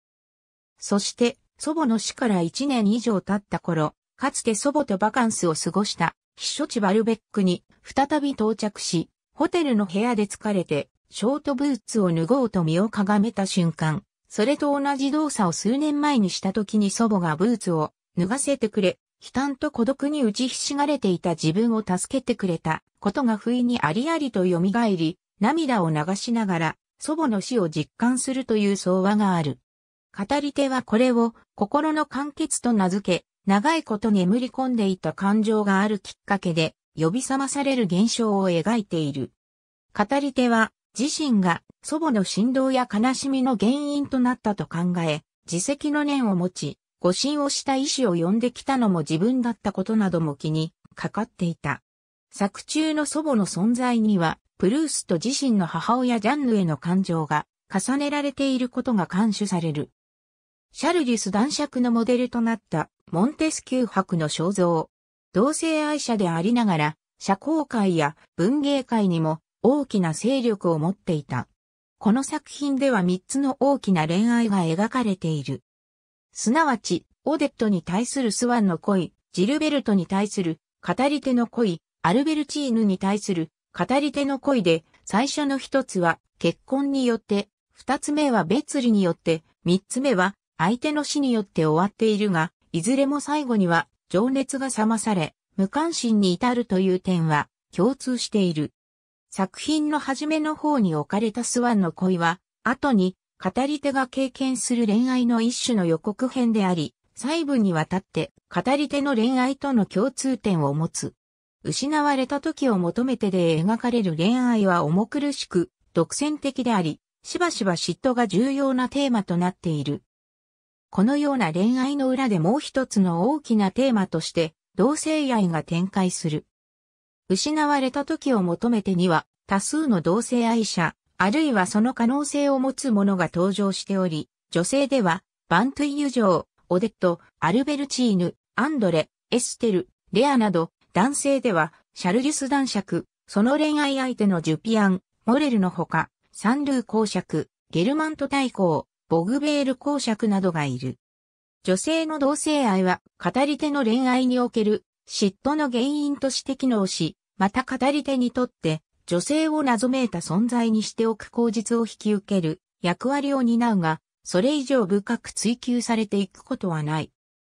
そして祖母の死から一年以上経った頃、かつて祖母とバカンスを過ごした避暑地バルベックに再び到着し、ホテルの部屋で疲れてショートブーツを脱ごうと身をかがめた瞬間、それと同じ動作を数年前にした時に祖母がブーツを脱がせてくれ、悲嘆と孤独に打ちひしがれていた自分を助けてくれたことが不意にありありと蘇り、涙を流しながら祖母の死を実感するという相話がある。語り手はこれを心の完結と名付け、長いこと眠り込んでいた感情があるきっかけで呼び覚まされる現象を描いている。語り手は自身が祖母の振動や悲しみの原因となったと考え、自責の念を持ち、誤信をした医師を呼んできたのも自分だったことなども気にかかっていた。作中の祖母の存在には、プルースと自身の母親ジャンヌへの感情が重ねられていることが監視される。シャルリス男爵のモデルとなったモンテスキュー博の肖像。同性愛者でありながら、社交界や文芸界にも大きな勢力を持っていた。この作品では三つの大きな恋愛が描かれている。すなわち、オデットに対するスワンの恋、ジルベルトに対する語り手の恋、アルベルチーヌに対する語り手の恋で、最初の一つは結婚によって、二つ目は別離によって、三つ目は相手の死によって終わっているが、いずれも最後には情熱が冷まされ、無関心に至るという点は共通している。作品の初めの方に置かれたスワンの恋は、後に語り手が経験する恋愛の一種の予告編であり、細部にわたって語り手の恋愛との共通点を持つ。失われた時を求めてで描かれる恋愛は重苦しく、独占的であり、しばしば嫉妬が重要なテーマとなっている。このような恋愛の裏でもう一つの大きなテーマとして、同性愛が展開する。失われた時を求めてには、多数の同性愛者、あるいはその可能性を持つ者が登場しており、女性では、バントゥイユ城、オデット、アルベルチーヌ、アンドレ、エステル、レアなど、男性では、シャルリュス男爵、その恋愛相手のジュピアン、モレルのほか、サンルー公爵、ゲルマント大公、ボグベール公爵などがいる。女性の同性愛は、語り手の恋愛における嫉妬の原因として機能し、また語り手にとって女性を謎めいた存在にしておく口実を引き受ける役割を担うが、それ以上深く追求されていくことはない。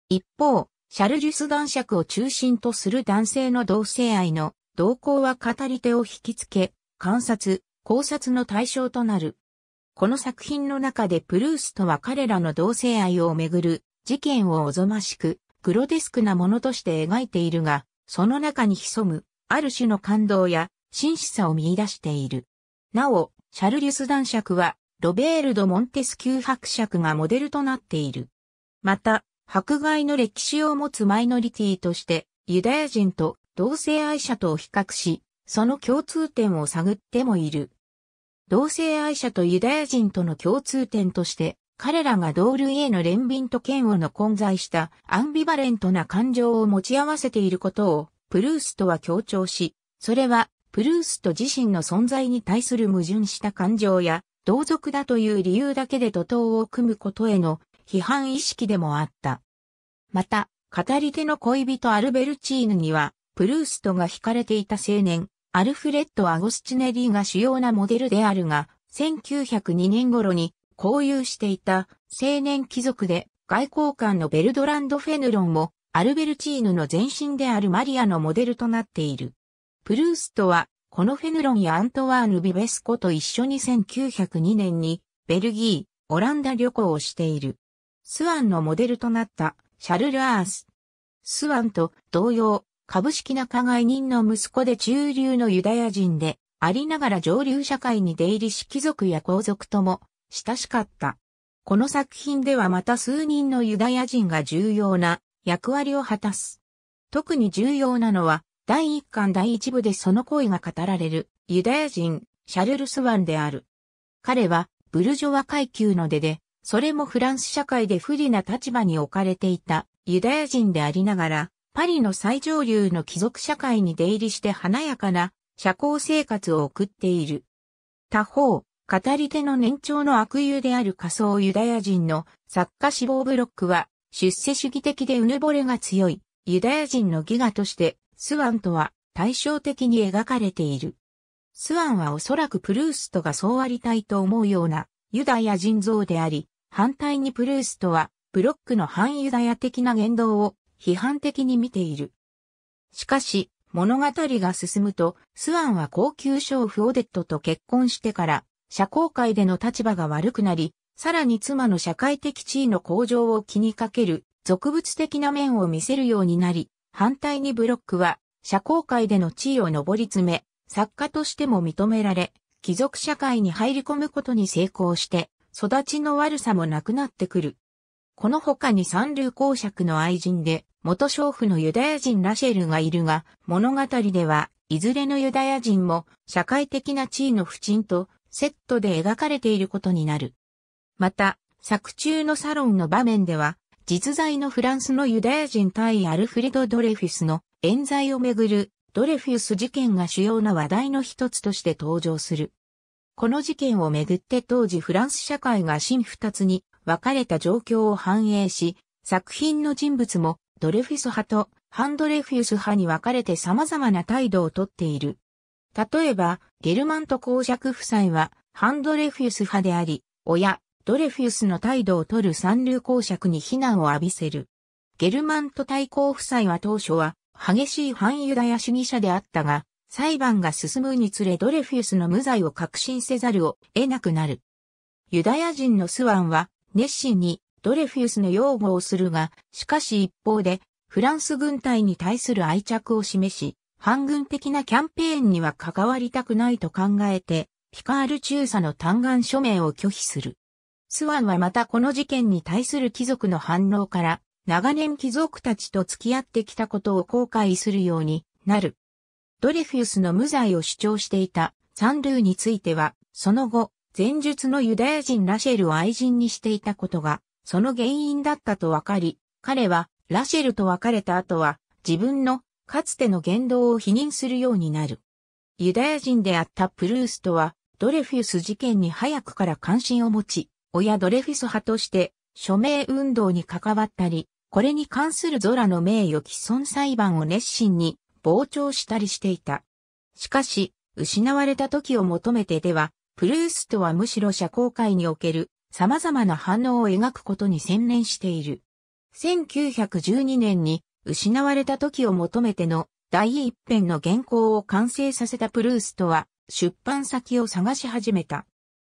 一方、シャルジュス男爵を中心とする男性の同性愛の動向は語り手を引きつけ、観察、考察の対象となる。この作品の中でプルースとは彼らの同性愛をめぐる事件をおぞましくグロテスクなものとして描いているが、その中に潜む、ある種の感動や、真摯さを見出している。なお、シャルリュス男爵は、ロベールド・モンテスキュー伯爵がモデルとなっている。また、迫害の歴史を持つマイノリティとして、ユダヤ人と同性愛者とを比較し、その共通点を探ってもいる。同性愛者とユダヤ人との共通点として、彼らが同類への憐憫と嫌悪の混在したアンビバレントな感情を持ち合わせていることをプルーストは強調し、それはプルースト自身の存在に対する矛盾した感情や同族だという理由だけで徒党を組むことへの批判意識でもあった。また、語り手の恋人アルベルチーヌには、プルーストが惹かれていた青年、アルフレッド・アゴスチネリーが主要なモデルであるが、1902年頃に交友していた青年貴族で外交官のベルドランド・フェヌロンもアルベルチーヌの前身であるマリアのモデルとなっている。プルーストはこのフェヌロンやアントワーヌ・ビベスコと一緒に1902年にベルギー、オランダ旅行をしている。スワンのモデルとなったシャルル・アース。スワンと同様、株式仲買人の息子で中流のユダヤ人で、ありながら上流社会に出入りし貴族や皇族とも親しかった。この作品ではまた数人のユダヤ人が重要な役割を果たす。特に重要なのは、第1巻第1部でその恋が語られるユダヤ人、シャルル・スワンである。彼は、ブルジョワ階級の出で、それもフランス社会で不利な立場に置かれていたユダヤ人でありながら、パリの最上流の貴族社会に出入りして華やかな社交生活を送っている。他方、語り手の年長の悪友である仮想ユダヤ人の作家志望ブロックは出世主義的でうぬぼれが強いユダヤ人のギガとしてスワンとは対照的に描かれている。スワンはおそらくプルーストがそうありたいと思うようなユダヤ人像であり、反対にプルーストはブロックの反ユダヤ的な言動を批判的に見ている。しかし、物語が進むと、スワンは高級娼婦オデットと結婚してから、社交界での立場が悪くなり、さらに妻の社会的地位の向上を気にかける、俗物的な面を見せるようになり、反対にブロックは、社交界での地位を上り詰め、作家としても認められ、貴族社会に入り込むことに成功して、育ちの悪さもなくなってくる。この他に三流公爵の愛人で、元娼婦のユダヤ人ラシェルがいるが、物語では、いずれのユダヤ人も、社会的な地位の不沈と、セットで描かれていることになる。また、作中のサロンの場面では、実在のフランスのユダヤ人対アルフレド・ドレフィスの冤罪をめぐるドレフィス事件が主要な話題の一つとして登場する。この事件をめぐって当時フランス社会が新二つに分かれた状況を反映し、作品の人物もドレフィス派とハンドレフィス派に分かれて様々な態度をとっている。例えば、ゲルマント公爵夫妻は、ハンドレフィウス派であり、親、ドレフィウスの態度を取る三流公爵に非難を浴びせる。ゲルマント対抗夫妻は当初は、激しい反ユダヤ主義者であったが、裁判が進むにつれドレフィウスの無罪を確信せざるを得なくなる。ユダヤ人のスワンは、熱心にドレフィウスの擁護をするが、しかし一方で、フランス軍隊に対する愛着を示し、反軍的なキャンペーンには関わりたくないと考えて、ピカール中佐の嘆願署名を拒否する。スワンはまたこの事件に対する貴族の反応から、長年貴族たちと付き合ってきたことを後悔するようになる。ドレフィウスの無罪を主張していたサンルーについては、その後、前述のユダヤ人ラシェルを愛人にしていたことが、その原因だったとわかり、彼はラシェルと別れた後は、自分のかつての言動を否認するようになる。ユダヤ人であったプルーストは、ドレフィウス事件に早くから関心を持ち、親ドレフィス派として署名運動に関わったり、これに関するゾラの名誉毀損裁判を熱心に傍聴したりしていた。しかし、失われた時を求めてでは、プルーストはむしろ社交界における様々な反応を描くことに専念している。1912年に失われた時を求めての第一編の原稿を完成させたプルーストは出版先を探し始めた。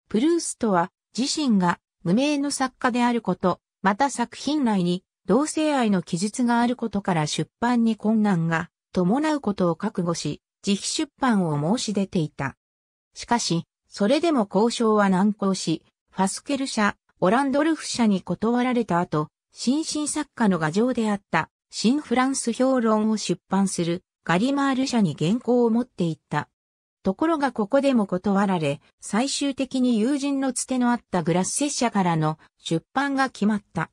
プルーストは自身が無名の作家であること、また作品内に同性愛の記述があることから出版に困難が伴うことを覚悟し、自費出版を申し出ていた。しかし、それでも交渉は難航し、ファスケル社、オランドルフ社に断られた後、新進作家の牙城であった新フランス評論を出版するガリマール社に原稿を持っていった。ところがここでも断られ、最終的に友人のつてのあったグラッセ社からの出版が決まった。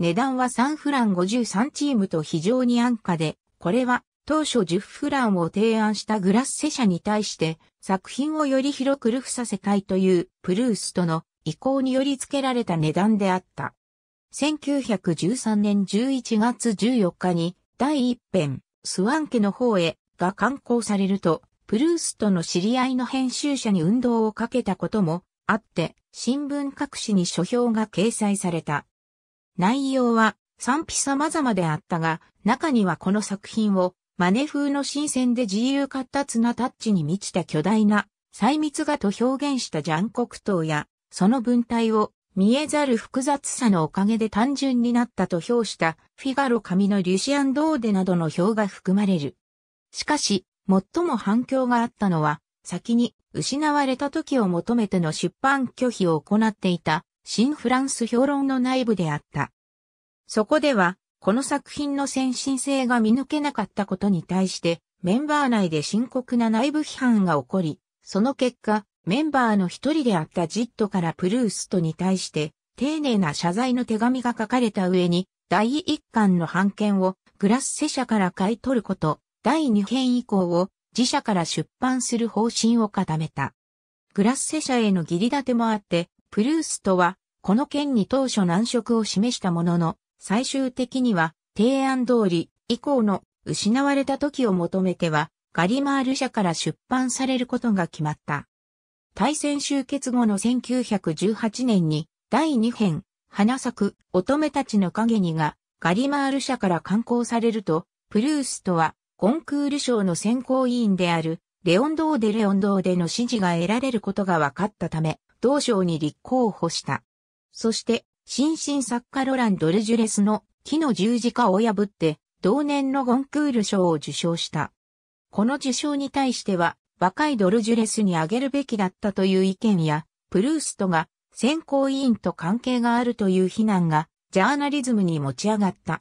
値段は3フラン53チームと非常に安価で、これは当初10フランを提案したグラッセ社に対して作品をより広くルフさせたいというプルーストの意向により付けられた値段であった。1913年11月14日に第一編、スワン家の方へが刊行されると、プルーストの知り合いの編集者に運動をかけたこともあって、新聞各紙に書評が掲載された。内容は賛否様々であったが、中にはこの作品をマネ風の新鮮で自由活達なタッチに満ちた巨大な細密画と表現したジャンコクトーや、その文体を見えざる複雑さのおかげで単純になったと評したフィガロ紙のリュシアン・ドーデなどの表が含まれる。しかし、最も反響があったのは、先に失われた時を求めての出版拒否を行っていた新フランス評論の内部であった。そこでは、この作品の先進性が見抜けなかったことに対して、メンバー内で深刻な内部批判が起こり、その結果、メンバーの一人であったジットからプルーストに対して、丁寧な謝罪の手紙が書かれた上に、第一巻の判件をグラッセ社から買い取ること、第二編以降を自社から出版する方針を固めた。グラッセ社への義理立てもあって、プルーストは、この件に当初難色を示したものの、最終的には、提案通り、以降の失われた時を求めては、ガリマール社から出版されることが決まった。大戦終結後の1918年に第2編、花咲く乙女たちの影にがガリマール社から刊行されると、プルーストはコンクール賞の選考委員であるレオンドーデ・レオンドーデの支持が得られることが分かったため、同賞に立候補した。そして、新進作家ロラン・ドルジュレスの木の十字架を破って、同年のゴンクール賞を受賞した。この受賞に対しては、若いドルジュレスにあげるべきだったという意見や、プルーストが選考委員と関係があるという非難が、ジャーナリズムに持ち上がった。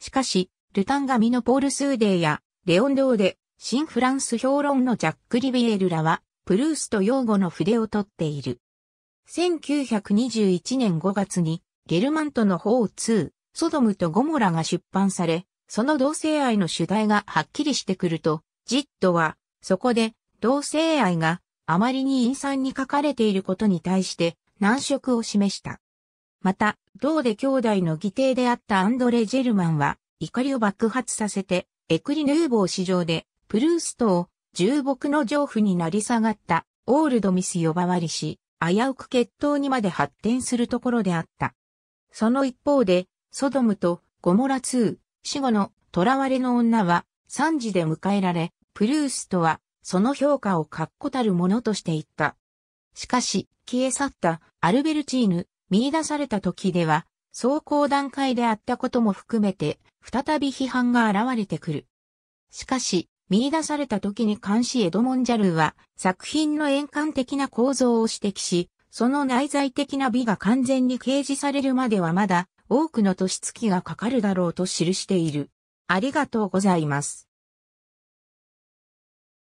しかし、ルタンガミのポール・スーデーや、レオン・ドーで、新フランス評論のジャック・リビエルらは、プルースト用語の筆を取っている。1921年5月に、ゲルマントの法2、ソドムとゴモラが出版され、その同性愛の主題がはっきりしてくると、ジットは、そこで、同性愛があまりに陰惨に書かれていることに対して難色を示した。また、同で兄弟の義弟であったアンドレ・ジェルマンは怒りを爆発させて、エクリ・ヌーボー市場でプルーストを重木の上夫になり下がったオールドミス呼ばわりし、危うく決闘にまで発展するところであった。その一方で、ソドムとゴモラ2、死後の囚われの女は惨事で迎えられ、プルーストはその評価を確固たるものとしていった。しかし、消え去ったアルベルチーヌ、見出された時では、走行段階であったことも含めて、再び批判が現れてくる。しかし、見出された時に監視エドモン・ジャルーは、作品の円環的な構造を指摘し、その内在的な美が完全に掲示されるまではまだ、多くの年月がかかるだろうと記している。ありがとうございます。